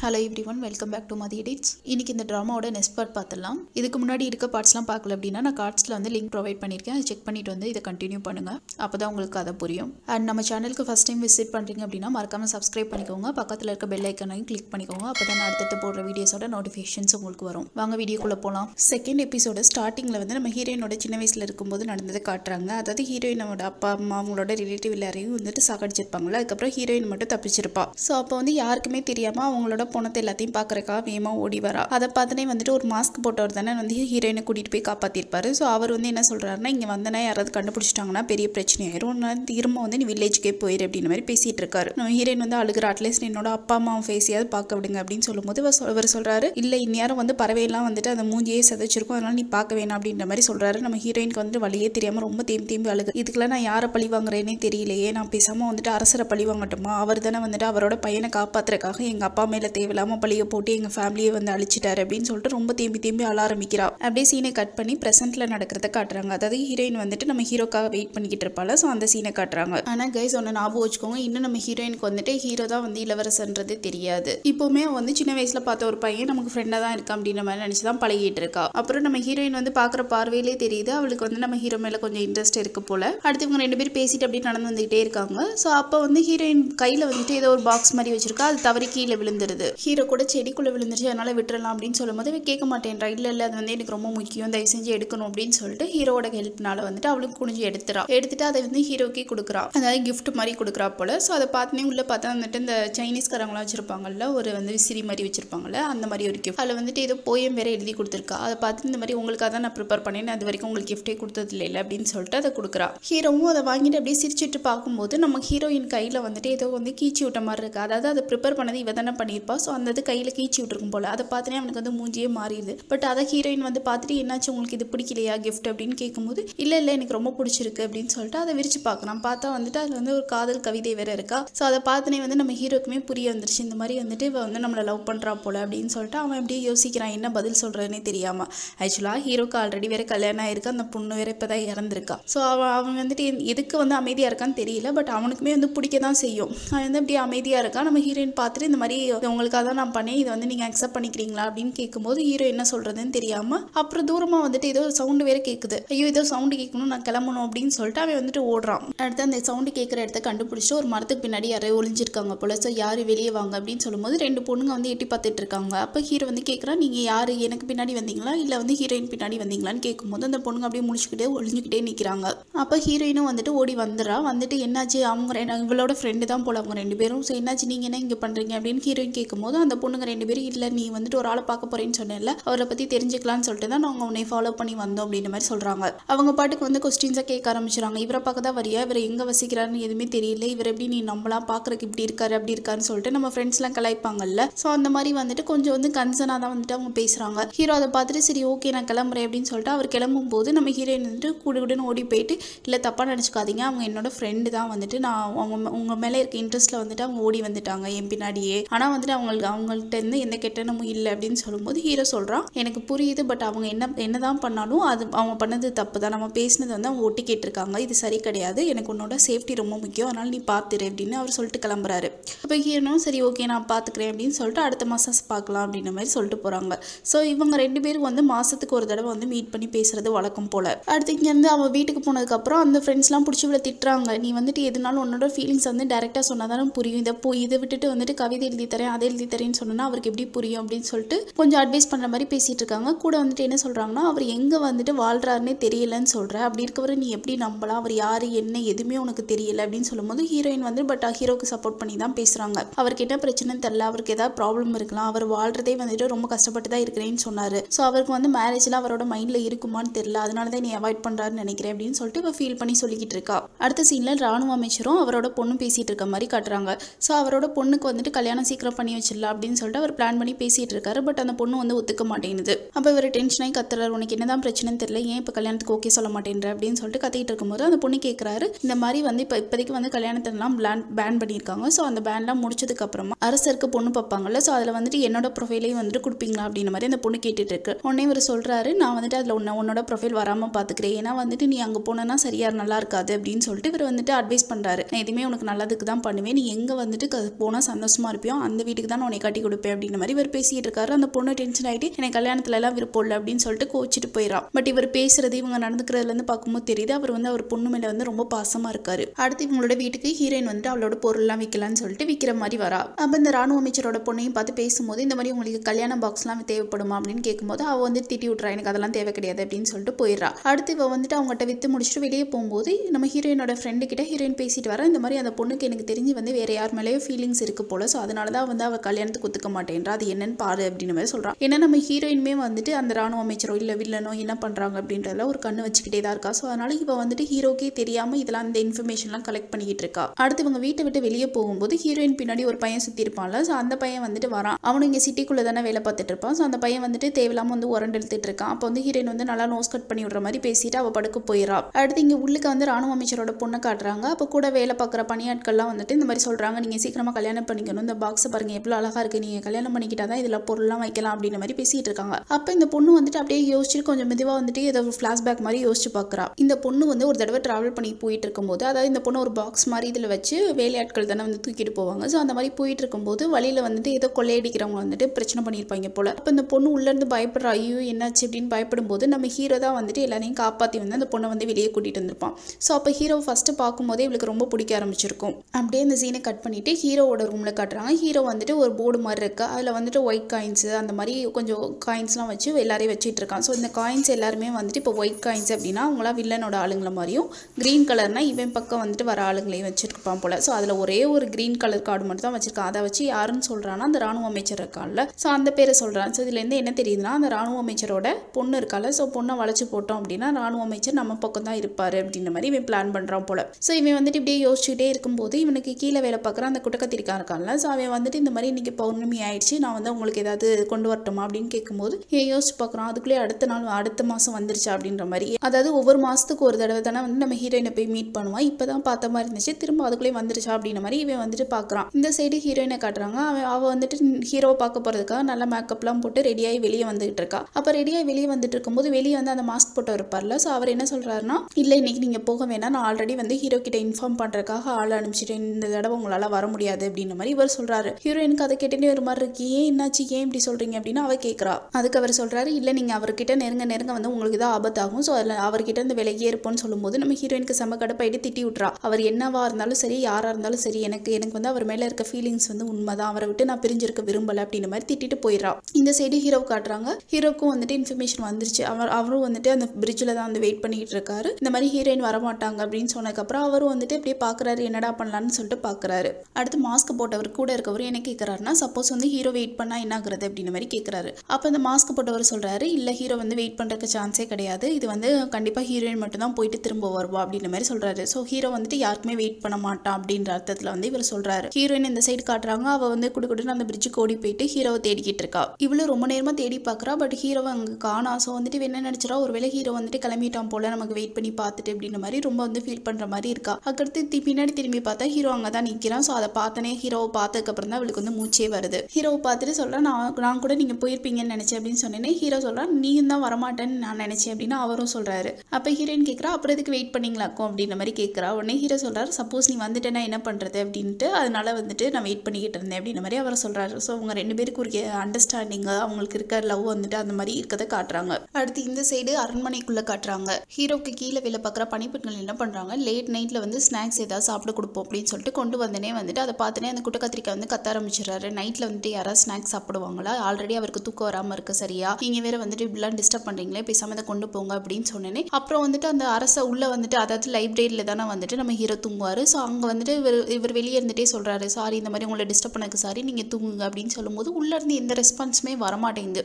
hello everyone welcome back to Mathi edits இன்றைக்கி இந்த ட்ராமாவோட next part பார்த்துலாம் இதுக்கு முன்னாடி இருக்க பார்ட்ஸ்லாம் பார்க்கல அப்படின்னா நான் கார்ட்ஸில் வந்து லிங்க் ப்ரொவைட் பண்ணியிருக்கேன் அதை செக் பண்ணிட்டு வந்து இதை கண்டினியூ பண்ணுங்கள் அப்போ தான் உங்களுக்கு அதை புரியும் அண்ட் நம்ம சேனலுக்கு ஃபஸ்ட் டைம் விசிட் பண்ணுறீங்க அப்படின்னா மறக்காமல் சப்ஸ்கிரைப் பண்ணிக்கோங்க பக்கத்தில் இருக்க பெல் ஐக்கனையும் கிளிக் பண்ணிக்கோங்க அப்போ தான் அடுத்தடுத்து போடுற வீடியோஸோட நோட்டிஃபிகேஷன்ஸ் உங்களுக்கு வரும் வாங்க வீடியோக்குள்ளே போகலாம் செகண்ட் எபிசோட ஸ்டார்டிங்கில் வந்து நம்ம ஹீரோயினோட சின்ன வயசில் இருக்கும்போது நடந்ததை காட்டுறாங்க அதாவது ஹீரோயினோட அப்பா அம்மா அவங்களோட ரிலேட்டிவ் எல்லாரையும் வந்துட்டு சாகடிச்சிருப்பாங்களா அதுக்கப்புறம் ஹீரோயின் மட்டும் தப்பிச்சிருப்பா ஸோ அப்போ வந்து யாருக்குமே தெரியாமல் அவங்களோட போனது எல்லாத்தையும் பார்க்குறக்காக வேகமாக ஓடி வரா அதை பார்த்தனே வந்துட்டு ஒரு மாஸ்க் போட்டவர் தானே வந்து ஹீரோயினை கூட்டிகிட்டு போய் காப்பாற்றிருப்பாரு ஸோ அவர் வந்து என்ன சொல்கிறாருன்னா இங்கே வந்தனா யாராவது கண்டுபிடிச்சிட்டாங்கன்னா பெரிய பிரச்சனை ஆயிரும் திரும்ப வந்து நீ வில்லேஜுக்கே போயிரு அப்படின்ற மாதிரி பேசிகிட்டு இருக்காரு ஹீரோயின் வந்து அழுகிற அட்லீஸ்ட் என்னோட அப்பா அம்மா ஃபேஸியாவது பார்க்க விடுங்க அப்படின்னு சொல்லும்போது அவர் சொல்கிறாரு இல்லை இந்நேரம் வந்து பறவையெல்லாம் வந்துட்டு அந்த மூஞ்சியே சதைச்சிருக்கும் அதனால் நீ பார்க்க வேணாம் அப்படின்ற மாதிரி சொல்கிறாரு நம்ம ஹீரோயினுக்கு வந்துட்டு வழியே தெரியாமல் ரொம்ப தேம்பி தேம்பி அழுகு இதுக்கெல்லாம் நான் யாரை பழி வாங்குறேனே தெரியலையே நான் பேசாமல் வந்துட்டு அரசரை பழி வாங்கட்டுமா அவர் தானே வந்துட்டு அவரோட பையனை காப்பாற்றுறக்காக எங்கள் அப்பா மேலே தேவையில்லாமல் பழிய போட்டு எங்கள் ஃபேமிலியை வந்து அழிச்சிட்டாரு அப்படின்னு சொல்லிட்டு ரொம்ப தேம்பி தேம்பி அழ ஆரம்பிக்கிறா அப்படியே சீனை கட் பண்ணி ப்ரெசென்ட்டில் நடக்கிறத காட்டுறாங்க அதாவது ஹீரோயின் வந்துட்டு நம்ம ஹீரோக்காக வெயிட் பண்ணிக்கிட்டு இருப்பாள் ஸோ அந்த சீனை காட்டுறாங்க ஆனால் கைஸ் ஒன்று ஞாபகம் வச்சுக்கோங்க இன்னும் நம்ம ஹீரோயினுக்கு வந்துட்டு ஹீரோ தான் வந்து இளவரசன்றது தெரியாது இப்போவுமே வந்து சின்ன வயசில் பார்த்த ஒரு பையன் நமக்கு ஃப்ரெண்டாக தான் இருக்கா அப்படின்ற மாதிரி நினச்சி தான் பழகிட்டு இருக்கா அப்புறம் நம்ம ஹீரோயின் வந்து பார்க்குற பார்வையிலே தெரியுது அவளுக்கு வந்து நம்ம ஹீரோ மேலே கொஞ்சம் இன்ட்ரெஸ்ட் இருக்கு போல அடுத்து இவங்க ரெண்டு பேரும் பேசிட்டு அப்படி நடந்து வந்துகிட்டே இருக்காங்க ஸோ அப்போ வந்து ஹீரோயின் கையில் வந்துட்டு ஏதோ ஒரு பாக்ஸ் மாதிரி வச்சிருக்கா அது தவறி கீழே விழுந்துருது ஹீரோ கூட செடிக்குள்ளே விழுந்துருச்சு அதனால் விட்டுறலாம் அப்படின்னு சொல்லும்போது கேட்க மாட்டேன்றா இல்லை இல்லை அது வந்து எனக்கு ரொம்ப முக்கியம் தயவு செஞ்சு எடுக்கணும் அப்படின்னு சொல்லிட்டு ஹீரோட ஹெல்ப்னால வந்துட்டு அவளுக்கு குனிஞ்சு எடுத்துறா எடுத்துட்டு அதை வந்து ஹீரோக்கே கொடுக்குறா அதாவது கிஃப்ட் மாதிரி கொடுக்குறா போல் ஸோ அதை பார்த்துனே உள்ளே பார்த்தா வந்துட்டு இந்த சைனீஸ்காரங்களாம் வச்சுருப்பாங்கல்ல ஒரு வந்து விசிறி மாதிரி வச்சுருப்பாங்கல்ல அந்த மாதிரி ஒரு கிஃப்ட் அதில் வந்துட்டு ஏதோ போயம் வேற எழுதி கொடுத்துருக்கா அதை பார்த்து இந்த மாதிரி உங்களுக்காக தான் நான் ப்ரிப்பேர் பண்ணேன் அது வரைக்கும் உங்களுக்கு கிஃப்டே கொடுத்தது இல்லை அப்படின்னு சொல்லிட்டு அதை கொடுக்குறா ஹீரோவும் அதை வாங்கிட்டு அப்படியே சிரிச்சுட்டு பார்க்கும்போது நம்ம ஹீரோயின் கையில் வந்துட்டு ஏதோ வந்து கீச்சி விட்ட மாதிரி இருக்கா அதாவது அதை ப்ரிப்பேர் பண்ணது இவ தானே பண்ணியிருப்பா ஸோ அந்த இது கையில் கீச்சி விட்டுருக்கும் போல் அதை பார்த்துனே அவனுக்கு வந்து மூஞ்சியே மாறிடுது பட் அதை ஹீரோயின் வந்து பார்த்துட்டு என்னாச்சு உங்களுக்கு இது பிடிக்கலையா கிஃப்ட் அப்படின்னு கேட்கும்போது இல்லை இல்லை எனக்கு ரொம்ப பிடிச்சிருக்கு அப்படின்னு சொல்லிட்டு அதை விரிச்சு பார்க்கலாம் பார்த்தா வந்துட்டு அதில் வந்து ஒரு காதல் கவிதை வேற இருக்கா ஸோ அதை பார்த்துனே வந்து நம்ம ஹீரோக்குமே புரிய வந்துருச்சு இந்த மாதிரி வந்துட்டு இவன் வந்து நம்மளை லவ் பண்ணுறா போல் அப்படின்னு சொல்லிட்டு அவன் அப்படியே யோசிக்கிறான் என்ன பதில் சொல்கிறதுனே தெரியாமல் ஆக்சுவலாக ஹீரோக்கு ஆல்ரெடி வேற கல்யாணம் ஆயிருக்கு அந்த பொண்ணு வேற இப்போ தான் இறந்துருக்கா ஸோ அவன் அவன் வந்துட்டு எதுக்கு வந்து அமைதியாக இருக்கான்னு தெரியல பட் அவனுக்குமே வந்து பிடிக்க தான் செய்யும் அவன் வந்து அப்படியே அமைதியாக இருக்கான் நம்ம ஹீரோயின் பார்த்துட்டு இந்த மாதிரி உங்களுக்கு உங்களுக்காக தான் நான் பண்ணேன் இதை வந்து நீங்கள் அக்செப்ட் பண்ணிக்கிறீங்களா அப்படின்னு கேட்கும்போது ஹீரோ என்ன சொல்கிறதுன்னு தெரியாமல் அப்புறம் தூரமாக வந்துட்டு ஏதோ சவுண்டு வேறு கேட்குது ஐயோ ஏதோ சவுண்டு கேட்கணும் நான் கிளம்பணும் அப்படின்னு சொல்லிட்டு அவன் வந்துட்டு ஓடுறான் அடுத்து அந்த சவுண்டு கேட்குற இடத்த கண்டுபிடிச்சி ஒரு மரத்துக்கு பின்னாடி யாரையும் ஒளிஞ்சிருக்காங்க போல ஸோ யார் வெளியே வாங்க அப்படின்னு சொல்லும்போது ரெண்டு பொண்ணுங்க வந்து எட்டி பார்த்துட்டு இருக்காங்க அப்போ ஹீரோ வந்து கேட்குறா நீங்கள் யார் எனக்கு பின்னாடி வந்தீங்களா இல்லை வந்து ஹீரோயின் பின்னாடி வந்தீங்களான்னு கேட்கும்போது அந்த பொண்ணுங்க அப்படியே முடிச்சுக்கிட்டே ஒளிஞ்சுக்கிட்டே நிற்கிறாங்க அப்போ ஹீரோயினும் வந்துட்டு ஓடி வந்துடுறா வந்துட்டு என்னாச்சு அவங்க இவளோட ஃப்ரெண்டு தான் போல அவங்க ரெண்டு பேரும் ஸோ என்னாச்சு நீங்கள் என்ன இங்கே பண்ணுறீங்க அப்படின்னு ஹீரோயின் கேட்கும் இருக்கும்போது அந்த பொண்ணுங்க ரெண்டு பேரும் இல்லை நீ வந்துட்டு ஒரு ஆளை பார்க்க போறேன்னு சொன்னேன்ல அவரை பற்றி தெரிஞ்சுக்கலாம்னு சொல்லிட்டு தான் நாங்கள் உன்னை ஃபாலோ பண்ணி வந்தோம் அப்படின்ற மாதிரி சொல்கிறாங்க அவங்க பாட்டுக்கு வந்து கொஸ்டின்ஸாக கேட்க ஆரம்பிச்சுறாங்க இவரை பார்க்க தான் வரியா இவர் எங்கே வசிக்கிறாருன்னு எதுவுமே தெரியல இவர் எப்படி நீ நம்மளாம் பார்க்குறக்கு இப்படி இருக்காரு அப்படி இருக்காருன்னு சொல்லிட்டு நம்ம ஃப்ரெண்ட்ஸ்லாம் கலாய்ப்பாங்கல்ல ஸோ அந்த மாதிரி வந்துட்டு கொஞ்சம் வந்து கன்சர்னாக தான் வந்துட்டு அவங்க பேசுகிறாங்க ஹீரோ அதை பார்த்துட்டு சரி ஓகே நான் கிளம்புறேன் அப்படின்னு சொல்லிட்டு அவர் கிளம்பும் போது நம்ம ஹீரோயின் வந்துட்டு கூடுகுடுன்னு ஓடி போயிட்டு இல்லை தப்பாக நினச்சிக்காதீங்க அவங்க என்னோட ஃப்ரெண்டு தான் வந்துட்டு நான் அவங்க உங்கள் மேலே இருக்க இன்ட்ரெஸ்ட்டில் வந்துட்டு அவங்க ஓடி வந்துட்டாங்க என் பின்னாடியே ஆனால் வந்துட்டு அவங்க அவங்களுக்கு அவங்கள்ட்ட இருந்து எந்த கெட்டனமும் இல்லை அப்படின்னு சொல்லும்போது ஹீரோ சொல்கிறான் எனக்கு புரியுது பட் அவங்க என்ன என்ன தான் பண்ணாலும் அது அவங்க பண்ணது தப்பு தான் நம்ம பேசினது வந்து அவங்க ஒட்டி கேட்டிருக்காங்க இது சரி கிடையாது எனக்கு உன்னோட சேஃப்டி ரொம்ப முக்கியம் அதனால் நீ பார்த்துரு அப்படின்னு அவர் சொல்லிட்டு கிளம்புறாரு அப்போ ஹீரோனும் சரி ஓகே நான் பார்த்துக்கிறேன் அப்படின்னு சொல்லிட்டு அடுத்த மாதம் பார்க்கலாம் அப்படின்ற மாதிரி சொல்லிட்டு போகிறாங்க ஸோ இவங்க ரெண்டு பேரும் வந்து மாதத்துக்கு ஒரு தடவை வந்து மீட் பண்ணி பேசுகிறது வழக்கம் போல் அடுத்து இங்கேருந்து அவன் வீட்டுக்கு போனதுக்கப்புறம் அந்த ஃப்ரெண்ட்ஸ்லாம் பிடிச்சி இவ்வளோ திட்டுறாங்க நீ வந்துட்டு எதுனாலும் உன்னோட ஃபீலிங்ஸ் வந்து டேரெக்டாக சொன்னால் தானே புரியும் இதை போய் இதை விட்டுட்டு வந்துட்டு கவிதை எழுதி தரேன் அதை எழுதி தரேன்னு சொன்னோன்னா அவருக்கு எப்படி புரியும் அப்படின்னு சொல்லிட்டு கொஞ்சம் அட்வைஸ் பண்ணுற மாதிரி பேசிகிட்டு இருக்காங்க கூட வந்துட்டு என்ன சொல்கிறாங்கன்னா அவர் எங்கே வந்துட்டு வாழ்கிறாருன்னே தெரியலன்னு சொல்கிறேன் அப்படி இருக்கவரை நீ எப்படி நம்பலாம் அவர் யார் என்ன எதுவுமே உனக்கு தெரியல அப்படின்னு சொல்லும்போது ஹீரோயின் வந்து பட் ஹீரோக்கு சப்போர்ட் பண்ணி தான் பேசுகிறாங்க அவருக்கு என்ன பிரச்சனைன்னு தெரில அவருக்கு ஏதாவது ப்ராப்ளம் இருக்கலாம் அவர் வாழ்கிறதே வந்துட்டு ரொம்ப கஷ்டப்பட்டு தான் இருக்கிறேன்னு சொன்னார் ஸோ அவருக்கு வந்து எல்லாம் அவரோட மைண்டில் இருக்குமான்னு தெரியல அதனால தான் நீ அவாய்ட் பண்ணுறாருன்னு நினைக்கிறேன் அப்படின்னு சொல்லிட்டு இவ ஃபீல் பண்ணி சொல்லிக்கிட்டு இருக்கா அடுத்த சீனில் ராணுவ அமைச்சரும் அவரோட பொண்ணு பேசிகிட்டு இருக்க மாதிரி காட்டுறாங்க ஸோ அவரோட பொண்ணுக்கு வந்துட்டு கல்யாணம் சீக்கிரம் பண்ணி வச்சிடலாம் அப்படின்னு சொல்லிட்டு அவர் பிளான் பண்ணி பேசிகிட்டு இருக்காரு பட் அந்த பொண்ணு வந்து ஒத்துக்க மாட்டேங்குது அப்போ இவர் டென்ஷனாகி கத்துறாரு உனக்கு என்னதான் பிரச்சனைன்னு தெரியல ஏன் இப்போ கல்யாணத்துக்கு ஓகே சொல்ல மாட்டேன்ற அப்படின்னு சொல்லிட்டு கத்திட்டு இருக்கும்போது அந்த பொண்ணு கேட்குறாரு இந்த மாதிரி வந்து இப்போ இப்போதைக்கு வந்து கல்யாணத்தெல்லாம் பிளான் பேன் பண்ணியிருக்காங்க ஸோ அந்த பேன்லாம் முடிச்சதுக்கு அப்புறமா அரசருக்கு பொண்ணு பார்ப்பாங்கல்ல ஸோ அதில் வந்துட்டு என்னோட ப்ரொஃபைலையும் வந்துட்டு கொடுப்பீங்களா அப்படின்னு மாதிரி அந்த பொண்ணு கேட்டுட்டு இருக்கு உடனே இவர் சொல்கிறாரு நான் வந்துட்டு அதில் உன்ன உன்னோட ப்ரொஃபைல் வராமல் பார்த்துக்கிறேன் ஏன்னா வந்துட்டு நீ அங்கே போனேன்னா சரியாக நல்லா இருக்காது அப்படின்னு சொல்லிட்டு இவர் வந்துட்டு அட்வைஸ் பண்ணுறாரு நான் எதுவுமே உனக்கு நல்லதுக்கு தான் பண்ணுவேன் நீ எங்கே வந்துட்டு போனால் சந்தோஷமாக இருப்பியோ அந்த வீட்டுக்கு தான் உனக்கு கட்டி கொடுப்பேன் அப்படின்ற மாதிரி இவர் பேசிட்டு இருக்காரு அந்த பொண்ணு டென்ஷன் ஆகிட்டு எனக்கு கல்யாணத்துல எல்லாம் விருப்பம் இல்லை அப்படின்னு சொல்லிட்டு கோச்சிட்டு போயிடறான் பட் இவர் பேசுறது இவங்க நடந்துக்கிறதுல இருந்து பார்க்கும்போது தெரியுது அவர் வந்து அவர் பொண்ணு மேல வந்து ரொம்ப பாசமா இருக்காரு அடுத்து இவங்களோட வீட்டுக்கு ஹீரோயின் வந்து அவளோட பொருள்லாம் விற்கலாம்னு சொல்லிட்டு விற்கிற மாதிரி வரா அப்போ இந்த ராணுவ அமைச்சரோட பொண்ணையும் பார்த்து பேசும்போது இந்த மாதிரி உங்களுக்கு கல்யாண பாக்ஸ்லாம் தேவைப்படுமா அப்படின்னு கேட்கும்போது அவள் வந்து திட்டி விட்றா எனக்கு அதெல்லாம் தேவை கிடையாது அப்படின்னு சொல்லிட்டு போயிடுறா அடுத்து இவள் வந்துட்டு அவங்ககிட்ட விற்று முடிச்சுட்டு வெளியே போகும்போது நம்ம ஹீரோயினோட ஃப்ரெண்டு கிட்ட ஹீரோயின் பேசிட்டு வர இந்த மாதிரி அந்த பொண்ணுக்கு எனக்கு தெரிஞ்சு வந்து வேற யார் மேலேயோ ஃபீலிங்ஸ் இருக்கு போல ஸோ அதனால தான் வந்து அவ அவள் கல்யாணத்துக்கு ஒத்துக்க மாட்டேன்றா அது என்னன்னு பாரு அப்படின்னு மாதிரி சொல்கிறான் ஏன்னா நம்ம ஹீரோயினுமே வந்துட்டு அந்த ராணுவ அமைச்சரோ இல்லை வில்லனோ என்ன பண்ணுறாங்க அப்படின்றதுல ஒரு கண்ணு வச்சுக்கிட்டே தான் இருக்கா ஸோ அதனால் இவள் வந்துட்டு ஹீரோக்கே தெரியாமல் இதெல்லாம் அந்த இன்ஃபர்மேஷன்லாம் கலெக்ட் பண்ணிக்கிட்டு இருக்கா அடுத்து இவங்க வீட்டை விட்டு வெளியே போகும்போது ஹீரோயின் பின்னாடி ஒரு பையன் சுற்றி இருப்பான்ல ஸோ அந்த பையன் வந்துட்டு வரான் அவனு இங்கே சிட்டிக்குள்ளே தானே வேலை பார்த்துட்டு இருப்பான் ஸோ அந்த பையன் வந்துட்டு தேவையில்லாமல் வந்து உரண்டு எடுத்துட்டு இருக்கான் அப்போ வந்து ஹீரோயின் வந்து நல்லா நோஸ் கட் பண்ணி விடுற மாதிரி பேசிட்டு அவள் படுக்க போயிடா அடுத்து இங்கே உள்ளுக்க வந்து ராணுவ அமைச்சரோட பொண்ணை காட்டுறாங்க அப்போ கூட வேலை பார்க்குற பணியாட்கள்லாம் வந்துட்டு இந்த மாதிரி சொல்கிறாங்க நீங்கள் சீக்கிரமாக கல்யாணம் பண்ணிக்கணும் இந்த பாக்ஸை பாருங்கள் இவ்வளோ அழகாக இருக்குது நீங்கள் கல்யாணம் பண்ணிக்கிட்டா தான் இதில் பொருள்லாம் வைக்கலாம் அப்படின்ற மாதிரி பேசிகிட்டு இருக்காங்க அப்போ இந்த பொண்ணு வந்துட்டு அப்படியே யோசிச்சு கொஞ்சம் மெதுவாக வந்துட்டு ஏதோ ஒரு ஃப்ளாஷ்பேக் மாதிரி யோசிச்சு பார்க்குறா இந்த பொண்ணு வந்து ஒரு தடவை ட்ராவல் பண்ணி போயிட்டு இருக்கும்போது அதாவது இந்த பொண்ணு ஒரு பாக்ஸ் மாதிரி இதில் வச்சு வேலையாட்கள் தானே வந்து தூக்கிட்டு போவாங்க ஸோ அந்த மாதிரி போயிட்டு இருக்கும்போது வழியில் வந்துட்டு ஏதோ கொள்ளையடிக்கிறவங்க வந்துட்டு பிரச்சனை பண்ணியிருப்பாங்க போல் அப்போ இந்த பொண்ணு உள்ளேருந்து பயப்படுறா ஐயோ என்னாச்சு அப்படின்னு பயப்படும்போது நம்ம ஹீரோ தான் வந்துட்டு எல்லாரையும் காப்பாற்றி வந்து அந்த பொண்ணை வந்து வெளியே கூட்டிகிட்டு வந்திருப்பான் ஸோ அப்போ ஹீரோ ஃபஸ்ட்டு பார்க்கும்போதே இவளுக்கு ரொம்ப பிடிக்க ஆரம்பிச்சிருக்கும் அப்படியே அந்த சீனை கட் பண்ணிவிட்டு ஹீரோவோட ரூமில் காட்டுறாங்க ஹீரோ வந்துட்டு ஒரு போர்டு மாதிரி இருக்குது அதில் வந்துட்டு ஒயிட் காயின்ஸு அந்த மாதிரி கொஞ்சம் காயின்ஸ்லாம் வச்சு எல்லாரையும் வச்சுட்டு இருக்கான் ஸோ இந்த காயின்ஸ் எல்லாருமே வந்துட்டு இப்போ ஒயிட் காயின்ஸ் அப்படின்னா அவங்களா வில்லனோட ஆளுங்களை மாதிரியும் க்ரீன் கலர்னா இவன் பக்கம் வந்துட்டு வர ஆளுங்களையும் வச்சுருப்பான் போல் ஸோ அதில் ஒரே ஒரு க்ரீன் கலர் கார்டு மட்டும் தான் வச்சுருக்கான் அதை வச்சு யாருன்னு சொல்கிறான்னா அந்த ராணுவ அமைச்சர் இருக்கான்ல ஸோ அந்த பேரை சொல்கிறான் ஸோ இதுலேருந்து என்ன தெரியுதுன்னா அந்த ராணுவ அமைச்சரோட பொண்ணு இருக்கால ஸோ பொண்ணை வளைச்சு போட்டோம் அப்படின்னா ராணுவ அமைச்சர் நம்ம பக்கம் தான் இருப்பார் அப்படின்ற மாதிரி இவன் பிளான் பண்ணுறான் போல் ஸோ இவன் வந்துட்டு இப்படியே யோசிச்சுட்டே இருக்கும்போது இவனுக்கு கீழே வேலை பார்க்குற அந்த குட்டக்கத்திரிக்கான் இருக்கான்ல ஸோ அவன் வந்துட்டு இந்த மாதிரி அதனால் இன்றைக்கி பௌர்ணமி ஆயிடுச்சு நான் வந்து உங்களுக்கு ஏதாவது கொண்டு வரட்டுமா அப்படின்னு கேட்கும்போது யோசிச்சு பார்க்குறோம் அதுக்குள்ளேயே அடுத்த நாள் அடுத்த மாதம் வந்துருச்சு அப்படின்ற மாதிரி அதாவது ஒவ்வொரு மாதத்துக்கு ஒரு தடவை தானே வந்து நம்ம ஹீரோயினை போய் மீட் பண்ணுவோம் இப்போ தான் பார்த்த மாதிரி இருந்துச்சு திரும்ப அதுக்குள்ளேயே வந்துருச்சா அப்படின்ற மாதிரி இவன் வந்துட்டு பார்க்குறான் இந்த சைடு ஹீரோயினை காட்டுறாங்க அவன் அவள் வந்துட்டு ஹீரோவை பார்க்க போகிறதுக்காக நல்ல மேக்கப்லாம் போட்டு ரெடியாகி வெளியே வந்துகிட்டு இருக்கா அப்போ ரெடியாகி வெளியே வந்துட்டு இருக்கும்போது வெளியே வந்து அந்த மாஸ்க் போட்டு இருப்பார்ல ஸோ அவர் என்ன சொல்கிறாருன்னா இல்லை இன்னைக்கு நீங்கள் போக வேணாம் நான் ஆல்ரெடி வந்து ஹீரோ கிட்ட இன்ஃபார்ம் பண்ணுறதுக்காக ஆள் அனுப்பிச்சிட்டு இந்த தடவை உங்களால் வர முடியாது அப்படின்ற மாதிரி இவர் சொல்கிறாரு ஹீரோயின் கதை அதை ஒரு மாதிரி இருக்கு ஏன் என்னாச்சு ஏன் இப்படி சொல்கிறீங்க அப்படின்னு அவ கேட்குறா அதுக்கு அவர் சொல்கிறாரு இல்லை நீங்கள் அவர்கிட்ட நெருங்க நெருங்க வந்து உங்களுக்கு தான் ஆபத்தாகும் ஸோ அதில் அவர்கிட்ட இருந்து விலகியே இருப்போம்னு சொல்லும்போது நம்ம ஹீரோயினுக்கு செம்ம கடப்பாயிட்டு திட்டி விட்றா அவர் என்னவா இருந்தாலும் சரி யாராக இருந்தாலும் சரி எனக்கு எனக்கு வந்து அவர் மேலே இருக்க ஃபீலிங்ஸ் வந்து உண்மைதான் அவரை விட்டு நான் பிரிஞ்சிருக்க விரும்பலை அப்படின்ற மாதிரி திட்டிட்டு போயிடறா இந்த சைடு ஹீரோ காட்டுறாங்க ஹீரோக்கும் வந்துட்டு இன்ஃபர்மேஷன் வந்துருச்சு அவர் அவரும் வந்துட்டு அந்த பிரிட்ஜில் தான் வந்து வெயிட் பண்ணிட்டு இருக்காரு இந்த மாதிரி ஹீரோயின் வரமாட்டாங்க அப்படின்னு சொன்னதுக்கப்புறம் அவரும் வந்துட்டு இப்படியே பாக்குறாரு என்னடா பண்ணலான்னு சொல்லிட்டு பாக்குறாரு அடுத்து மாஸ்க் போட்டவர் கூட இருக்கவரும் எனக்கு கேட்குறாருன்னா சப்போஸ் வந்து ஹீரோ வெயிட் பண்ணால் என்ன ஆகுறது அப்படின்ற மாதிரி கேட்குறாரு அப்போ அந்த மாஸ்க் போட்டவர் சொல்கிறாரு இல்லை ஹீரோ வந்து வெயிட் பண்ணுறதுக்கு சான்ஸே கிடையாது இது வந்து கண்டிப்பாக ஹீரோயின் மட்டும்தான் போயிட்டு திரும்ப வருவா அப்படின்ற மாதிரி சொல்கிறாரு ஸோ ஹீரோ வந்துட்டு யாருக்குமே வெயிட் பண்ண மாட்டான் அப்படின்ற அர்த்தத்தில் வந்து இவர் சொல்கிறாரு ஹீரோயின் இந்த சைடு காட்டுறாங்க அவள் வந்து குடுக்குடுன்னு அந்த பிரிட்ஜுக்கு ஓடி போயிட்டு ஹீரோவை தேடிக்கிட்டு இருக்கா இவ்வளோ ரொம்ப நேரமாக தேடி பார்க்குறா பட் ஹீரோவை அங்கே காணா ஸோ வந்துட்டு என்ன நினச்சிரா ஒருவேளை ஹீரோ வந்துட்டு கிளம்பிட்டான் போல நமக்கு வெயிட் பண்ணி பார்த்துட்டு அப்படின்ற மாதிரி ரொம்ப வந்து ஃபீல் பண்ணுற மாதிரி இருக்கா அக்கடுத்து பின்னாடி திரும்பி பார்த்தா ஹீரோ அங்கே தான் நிற்கிறான் ஸோ அதை பார்த்தனே ஹீரோவை பார்த்ததுக்கப்புறம் தான் அவளுக்கு வந்து வந்து மூச்சே வருது ஹீரோவை பார்த்துட்டு சொல்கிறேன் நான் நான் கூட நீங்கள் போயிருப்பீங்கன்னு நினச்சேன் அப்படின்னு சொன்னேன் ஹீரோ சொல்கிறான் நீயும் தான் வரமாட்டேன்னு நான் நினச்சேன் அப்படின்னு அவரும் சொல்கிறாரு அப்போ ஹீரோயின் கேட்குறா அப்புறம் இதுக்கு வெயிட் பண்ணிங்களாக்கும் அப்படின்ற மாதிரி கேட்குறா உடனே ஹீரோ சொல்கிறார் சப்போஸ் நீ வந்துட்டேன்னா என்ன பண்ணுறது அப்படின்ட்டு அதனால வந்துட்டு நான் வெயிட் பண்ணிக்கிட்டு இருந்தேன் அப்படின்ற மாதிரி அவர் சொல்கிறாரு ஸோ அவங்க ரெண்டு பேருக்கு ஒரு அண்டர்ஸ்டாண்டிங்கு அவங்களுக்கு இருக்க லவ் வந்துட்டு அந்த மாதிரி இருக்கதை காட்டுறாங்க அடுத்து இந்த சைடு அரண்மனைக்குள்ளே காட்டுறாங்க ஹீரோக்கு கீழே வேலை பார்க்குற பனிப்பெண்கள் என்ன பண்ணுறாங்க லேட் நைட்டில் வந்து ஸ்நாக்ஸ் ஏதாவது சாப்பிட கொடுப்போம் அப்படின்னு சொல்லிட்டு கொண்டு வந்தனே வந்துட்டு அதை பார்த்தனே அந்த குட்டை கத்திரிக்காய் வந்து கத்த ஆரம்பிச்சு வச்சிடறாரு நைட்ல வந்துட்டு யாராவது ஸ்நாக்ஸ் சாப்பிடுவாங்களா ஆல்ரெடி அவருக்கு தூக்கம் வராமல் இருக்கு சரியா நீங்கள் வேற வந்துட்டு இப்படிலாம் டிஸ்டர்ப் பண்ணுறீங்களே போய் இதை கொண்டு போங்க அப்படின்னு சொன்னேனே அப்புறம் வந்துட்டு அந்த அரசை உள்ளே வந்துட்டு அதாவது லைப்ரரியில் தானே வந்துட்டு நம்ம ஹீரோ தூங்குவார் ஸோ அங்கே வந்துட்டு இவர் இவர் வெளியே இருந்துகிட்டே சொல்கிறாரு சாரி இந்த மாதிரி உங்களை டிஸ்டர்ப் பண்ணக்கு சாரி நீங்கள் தூங்குங்க அப்படின்னு சொல்லும்போது உள்ளேருந்து எந்த ரெஸ்பான்ஸுமே வரமாட்டேங்குது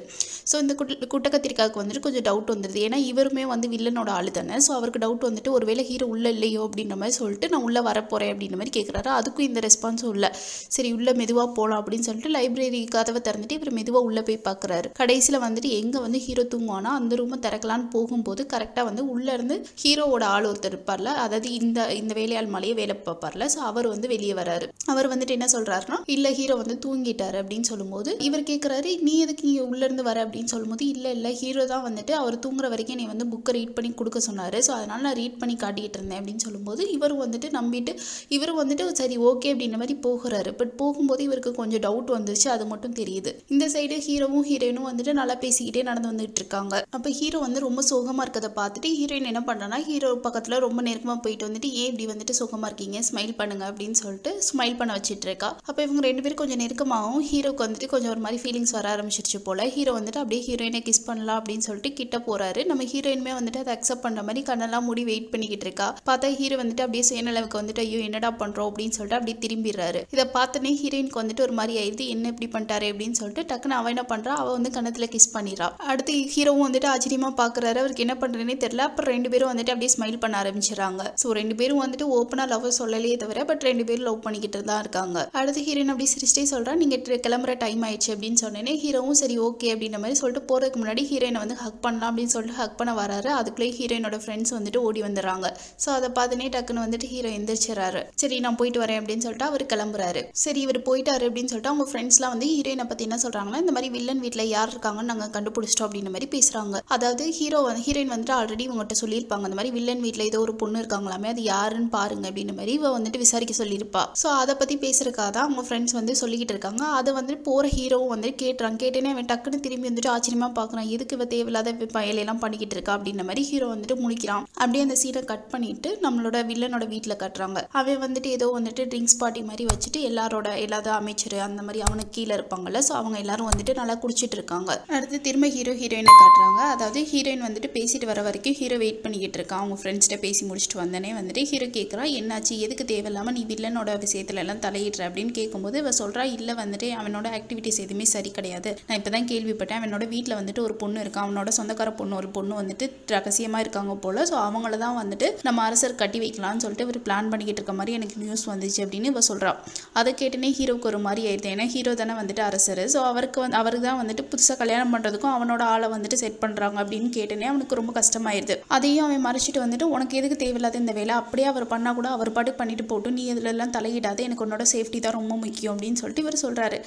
ஸோ இந்த குட்ட குட்டக்கத்திரிக்காவுக்கு வந்துட்டு கொஞ்சம் டவுட் வந்துடுது ஏன்னா இவருமே வந்து வில்லனோட ஆளு தானே ஸோ அவருக்கு டவுட் வந்துட்டு ஒருவேளை ஹீரோ உள்ளே இல்லையோ அப்படின்ற மாதிரி சொல்லிட்டு நான் உள்ளே வரப்போகிறேன் அப்படின்ற மாதிரி கேட்குறாரு அதுக்கும் இந்த ரெஸ்பான்ஸும் இல்லை சரி உள்ளே மெதுவாக போ போகலாம் அப்படின்னு சொல்லிட்டு லைப்ரரி கதவை திறந்துட்டு இவர் மெதுவாக உள்ளே போய் பார்க்குறாரு கடைசியில் வந்துட்டு எங்கே வந்து ஹீரோ தூங்குவானா அந்த ரூமை திறக்கலான்னு போகும்போது கரெக்டாக வந்து உள்ளேருந்து ஹீரோவோட ஆள் ஒருத்தர் இருப்பார்ல அதாவது இந்த இந்த வேலையாள் மலையை வேலை பார்ப்பார்ல ஸோ அவர் வந்து வெளியே வராரு அவர் வந்துட்டு என்ன சொல்கிறாருன்னா இல்லை ஹீரோ வந்து தூங்கிட்டார் அப்படின்னு சொல்லும்போது இவர் கேட்குறாரு நீ எதுக்கு இங்கே உள்ளேருந்து வர அப்படின்னு சொல்லும்போது இல்லை இல்லை ஹீரோ தான் வந்துட்டு அவர் தூங்குற வரைக்கும் நீ வந்து புக்கை ரீட் பண்ணி கொடுக்க சொன்னார் ஸோ அதனால் நான் ரீட் பண்ணி காட்டிகிட்டு இருந்தேன் அப்படின்னு சொல்லும்போது இவரும் வந்துட்டு நம்பிட்டு இவரும் வந்துட்டு சரி ஓகே அப்படின்ற மாதிரி போகிறாரு பட் போகும்போது இவருக்கு கொஞ்சம் டவுட் வந்துச்சு அது மட்டும் தெரியுது இந்த சைடு ஹீரோவும் ஹீரோயினும் வந்துட்டு நல்லா பேசிக்கிட்டே நடந்து வந்துட்டு இருக்காங்க அப்போ ஹீரோ வந்து ரொம்ப சோகமா இருக்கிறத பார்த்துட்டு ஹீரோயின் என்ன பண்ணுறனா ஹீரோ பக்கத்தில் ரொம்ப நெருக்கமாக போயிட்டு வந்துட்டு ஏன் இப்படி வந்துட்டு சுகமா இருக்கீங்க ஸ்மைல் பண்ணுங்க அப்படின்னு சொல்லிட்டு ஸ்மைல் பண்ண வச்சுட்டு இருக்கா அப்போ இவங்க ரெண்டு பேரும் கொஞ்சம் நெருக்கமாகவும் ஹீரோக்கு வந்துட்டு கொஞ்சம் ஒரு மாதிரி ஃபீலிங்ஸ் வர ஆரம்பிச்சிருச்சு போல் ஹீரோ வந்துட்டு அப்படியே ஹீரோயினை கிஸ் பண்ணலாம் அப்படின்னு சொல்லிட்டு கிட்ட போறாரு நம்ம ஹீரோயினுமே வந்துட்டு அதை அக்செப்ட் பண்ணுற மாதிரி கண்ணெல்லாம் மூடி வெயிட் பண்ணிக்கிட்டு இருக்கா பார்த்தா ஹீரோ வந்துட்டு அப்படியே சுயநலவுக்கு வந்துட்டு ஐயோ என்னடா பண்றோம் அப்படின்னு சொல்லிட்டு அப்படியே திரும்பிடுறாரு இதை பார்த்தனே ஹீரோயினுக்கு வந்துட்டு அவளுக்கு ஒரு மாதிரி ஆயிடுது என்ன இப்படி பண்ணிட்டாரு அப்படின்னு சொல்லிட்டு டக்குன்னு அவன் என்ன பண்ணுறா அவள் வந்து கணத்தில் கிஸ் பண்ணிடுறா அடுத்து ஹீரோவும் வந்துட்டு ஆச்சரியமாக பார்க்குறாரு அவருக்கு என்ன பண்ணுறேனே தெரியல அப்புறம் ரெண்டு பேரும் வந்துட்டு அப்படியே ஸ்மைல் பண்ண ஆரம்பிச்சிடறாங்க ஸோ ரெண்டு பேரும் வந்துட்டு ஓப்பனாக லவ் சொல்லலையே தவிர பட் ரெண்டு பேரும் லவ் பண்ணிக்கிட்டு தான் இருக்காங்க அடுத்து ஹீரோன் அப்படி சிரிச்சிட்டே சொல்கிறா நீங்கள் கிளம்புற டைம் ஆயிடுச்சு அப்படின்னு சொன்னேனே ஹீரோவும் சரி ஓகே அப்படின்ற மாதிரி சொல்லிட்டு போகிறதுக்கு முன்னாடி ஹீரோயினை வந்து ஹக் பண்ணலாம் அப்படின்னு சொல்லிட்டு ஹக் பண்ண வராரு அதுக்குள்ளே ஹீரோயினோட ஃப்ரெண்ட்ஸ் வந்துட்டு ஓடி வந்துடுறாங்க ஸோ அதை பார்த்துனே டக்குன்னு வந்துட்டு ஹீரோ எந்திரிச்சிடறாரு சரி நான் போயிட்டு வரேன் அப்படின்னு சொல்லிட்டு அவர் கிளம்புறாரு சரி இவர் போயிட்டாரு அப்படின்னு சொல்லிட்டு அவங்க ஃப்ரெண்ட்ஸ்லாம் வந்து ஹீரோயினை பற்றி என்ன சொல்கிறாங்கன்னா இந்த மாதிரி வில்லன் வீட்டில் யார் இருக்காங்கன்னு நாங்கள் கண்டுபிடிச்சிட்டோம் அப்படின்ற மாதிரி பேசுகிறாங்க அதாவது ஹீரோ வந்து ஹீரோயின் வந்துட்டு ஆல்ரெடி இவங்ககிட்ட சொல்லியிருப்பாங்க அந்த மாதிரி வில்லன் வீட்டில் ஏதோ ஒரு பொண்ணு இருக்காங்களாமே அது யாருன்னு பாருங்க அப்படின்ற மாதிரி இவ வந்துட்டு விசாரிக்க சொல்லியிருப்பா ஸோ அதை பற்றி பேசுறதுக்காக தான் அவங்க ஃப்ரெண்ட்ஸ் வந்து சொல்லிக்கிட்டு இருக்காங்க அதை வந்துட்டு போகிற ஹீரோவும் வந்துட்டு கேட்டுறாங்க கேட்டேனே அவன் டக்குன்னு திரும்பி வந்துட்டு ஆச்சரியமாக பார்க்குறான் எதுக்கு இவ தேவையில்லாத பயலையெல்லாம் பண்ணிக்கிட்டு இருக்கா அப்படின்ற மாதிரி ஹீரோ வந்துட்டு முடிக்கிறான் அப்படியே அந்த சீனை கட் பண்ணிட்டு நம்மளோட வில்லனோட வீட்டில் கட்டுறாங்க அவன் வந்துட்டு ஏதோ வந்துட்டு ட்ரிங்க்ஸ் பார்ட்டி மாதிரி வச்சுட்டு எல்லாரோட எல்லாத அமைச்சர் டீச்சரு அந்த மாதிரி அவனுக்கு கீழே இருப்பாங்கல்ல ஸோ அவங்க எல்லாரும் வந்துட்டு நல்லா குடிச்சிட்டு இருக்காங்க அடுத்து திரும்ப ஹீரோ ஹீரோயினை காட்டுறாங்க அதாவது ஹீரோயின் வந்துட்டு பேசிட்டு வர வரைக்கும் ஹீரோ வெயிட் பண்ணிக்கிட்டு இருக்கான் அவங்க ஃப்ரெண்ட்ஸ்கிட்ட பேசி முடிச்சுட்டு வந்தனே வந்துட்டு ஹீரோ கேட்குறா என்னாச்சு எதுக்கு தேவையில்லாமல் நீ வில்லனோட விஷயத்துல எல்லாம் தலையிடுற அப்படின்னு கேட்கும்போது இவ சொல்கிறா இல்லை வந்துட்டு அவனோட ஆக்டிவிட்டிஸ் எதுவுமே சரி கிடையாது நான் இப்போ தான் கேள்விப்பட்டேன் அவனோட வீட்டில் வந்துட்டு ஒரு பொண்ணு இருக்கான் அவனோட சொந்தக்கார பொண்ணு ஒரு பொண்ணு வந்துட்டு ரகசியமாக இருக்காங்க போல் ஸோ அவங்கள தான் வந்துட்டு நம்ம அரசர் கட்டி வைக்கலாம்னு சொல்லிட்டு இவர் பிளான் பண்ணிக்கிட்டு இருக்க மாதிரி எனக்கு நியூஸ் வந்துச்சு அப்படின்னு இவ சொல்கிறா அதை கேட்டுனே ஹீரோக்கு ஒரு மாதிரி ஆயிடுது ஏன்னா ஹீரோ தானே வந்துட்டு அரசர் ஸோ அவருக்கு வந்து அவருக்கு தான் வந்துட்டு புதுசாக கல்யாணம் பண்ணுறதுக்கும் அவனோட ஆளை வந்துட்டு செட் பண்ணுறாங்க அப்படின்னு கேட்டேனே அவனுக்கு ரொம்ப கஷ்டமாயிருது அதையும் அவன் மறைச்சிட்டு வந்துட்டு உனக்கு எதுக்கு தேவையில்லாத இந்த வேலை அப்படியே அவர் பண்ணால் கூட அவர் பாட்டுக்கு பண்ணிட்டு போட்டு நீ இதுலலாம் தலையிடாது எனக்கு உன்னோட சேஃப்டி தான் ரொம்ப முக்கியம் அப்படின்னு சொல்லிட்டு இவர் சொல்கிறாரு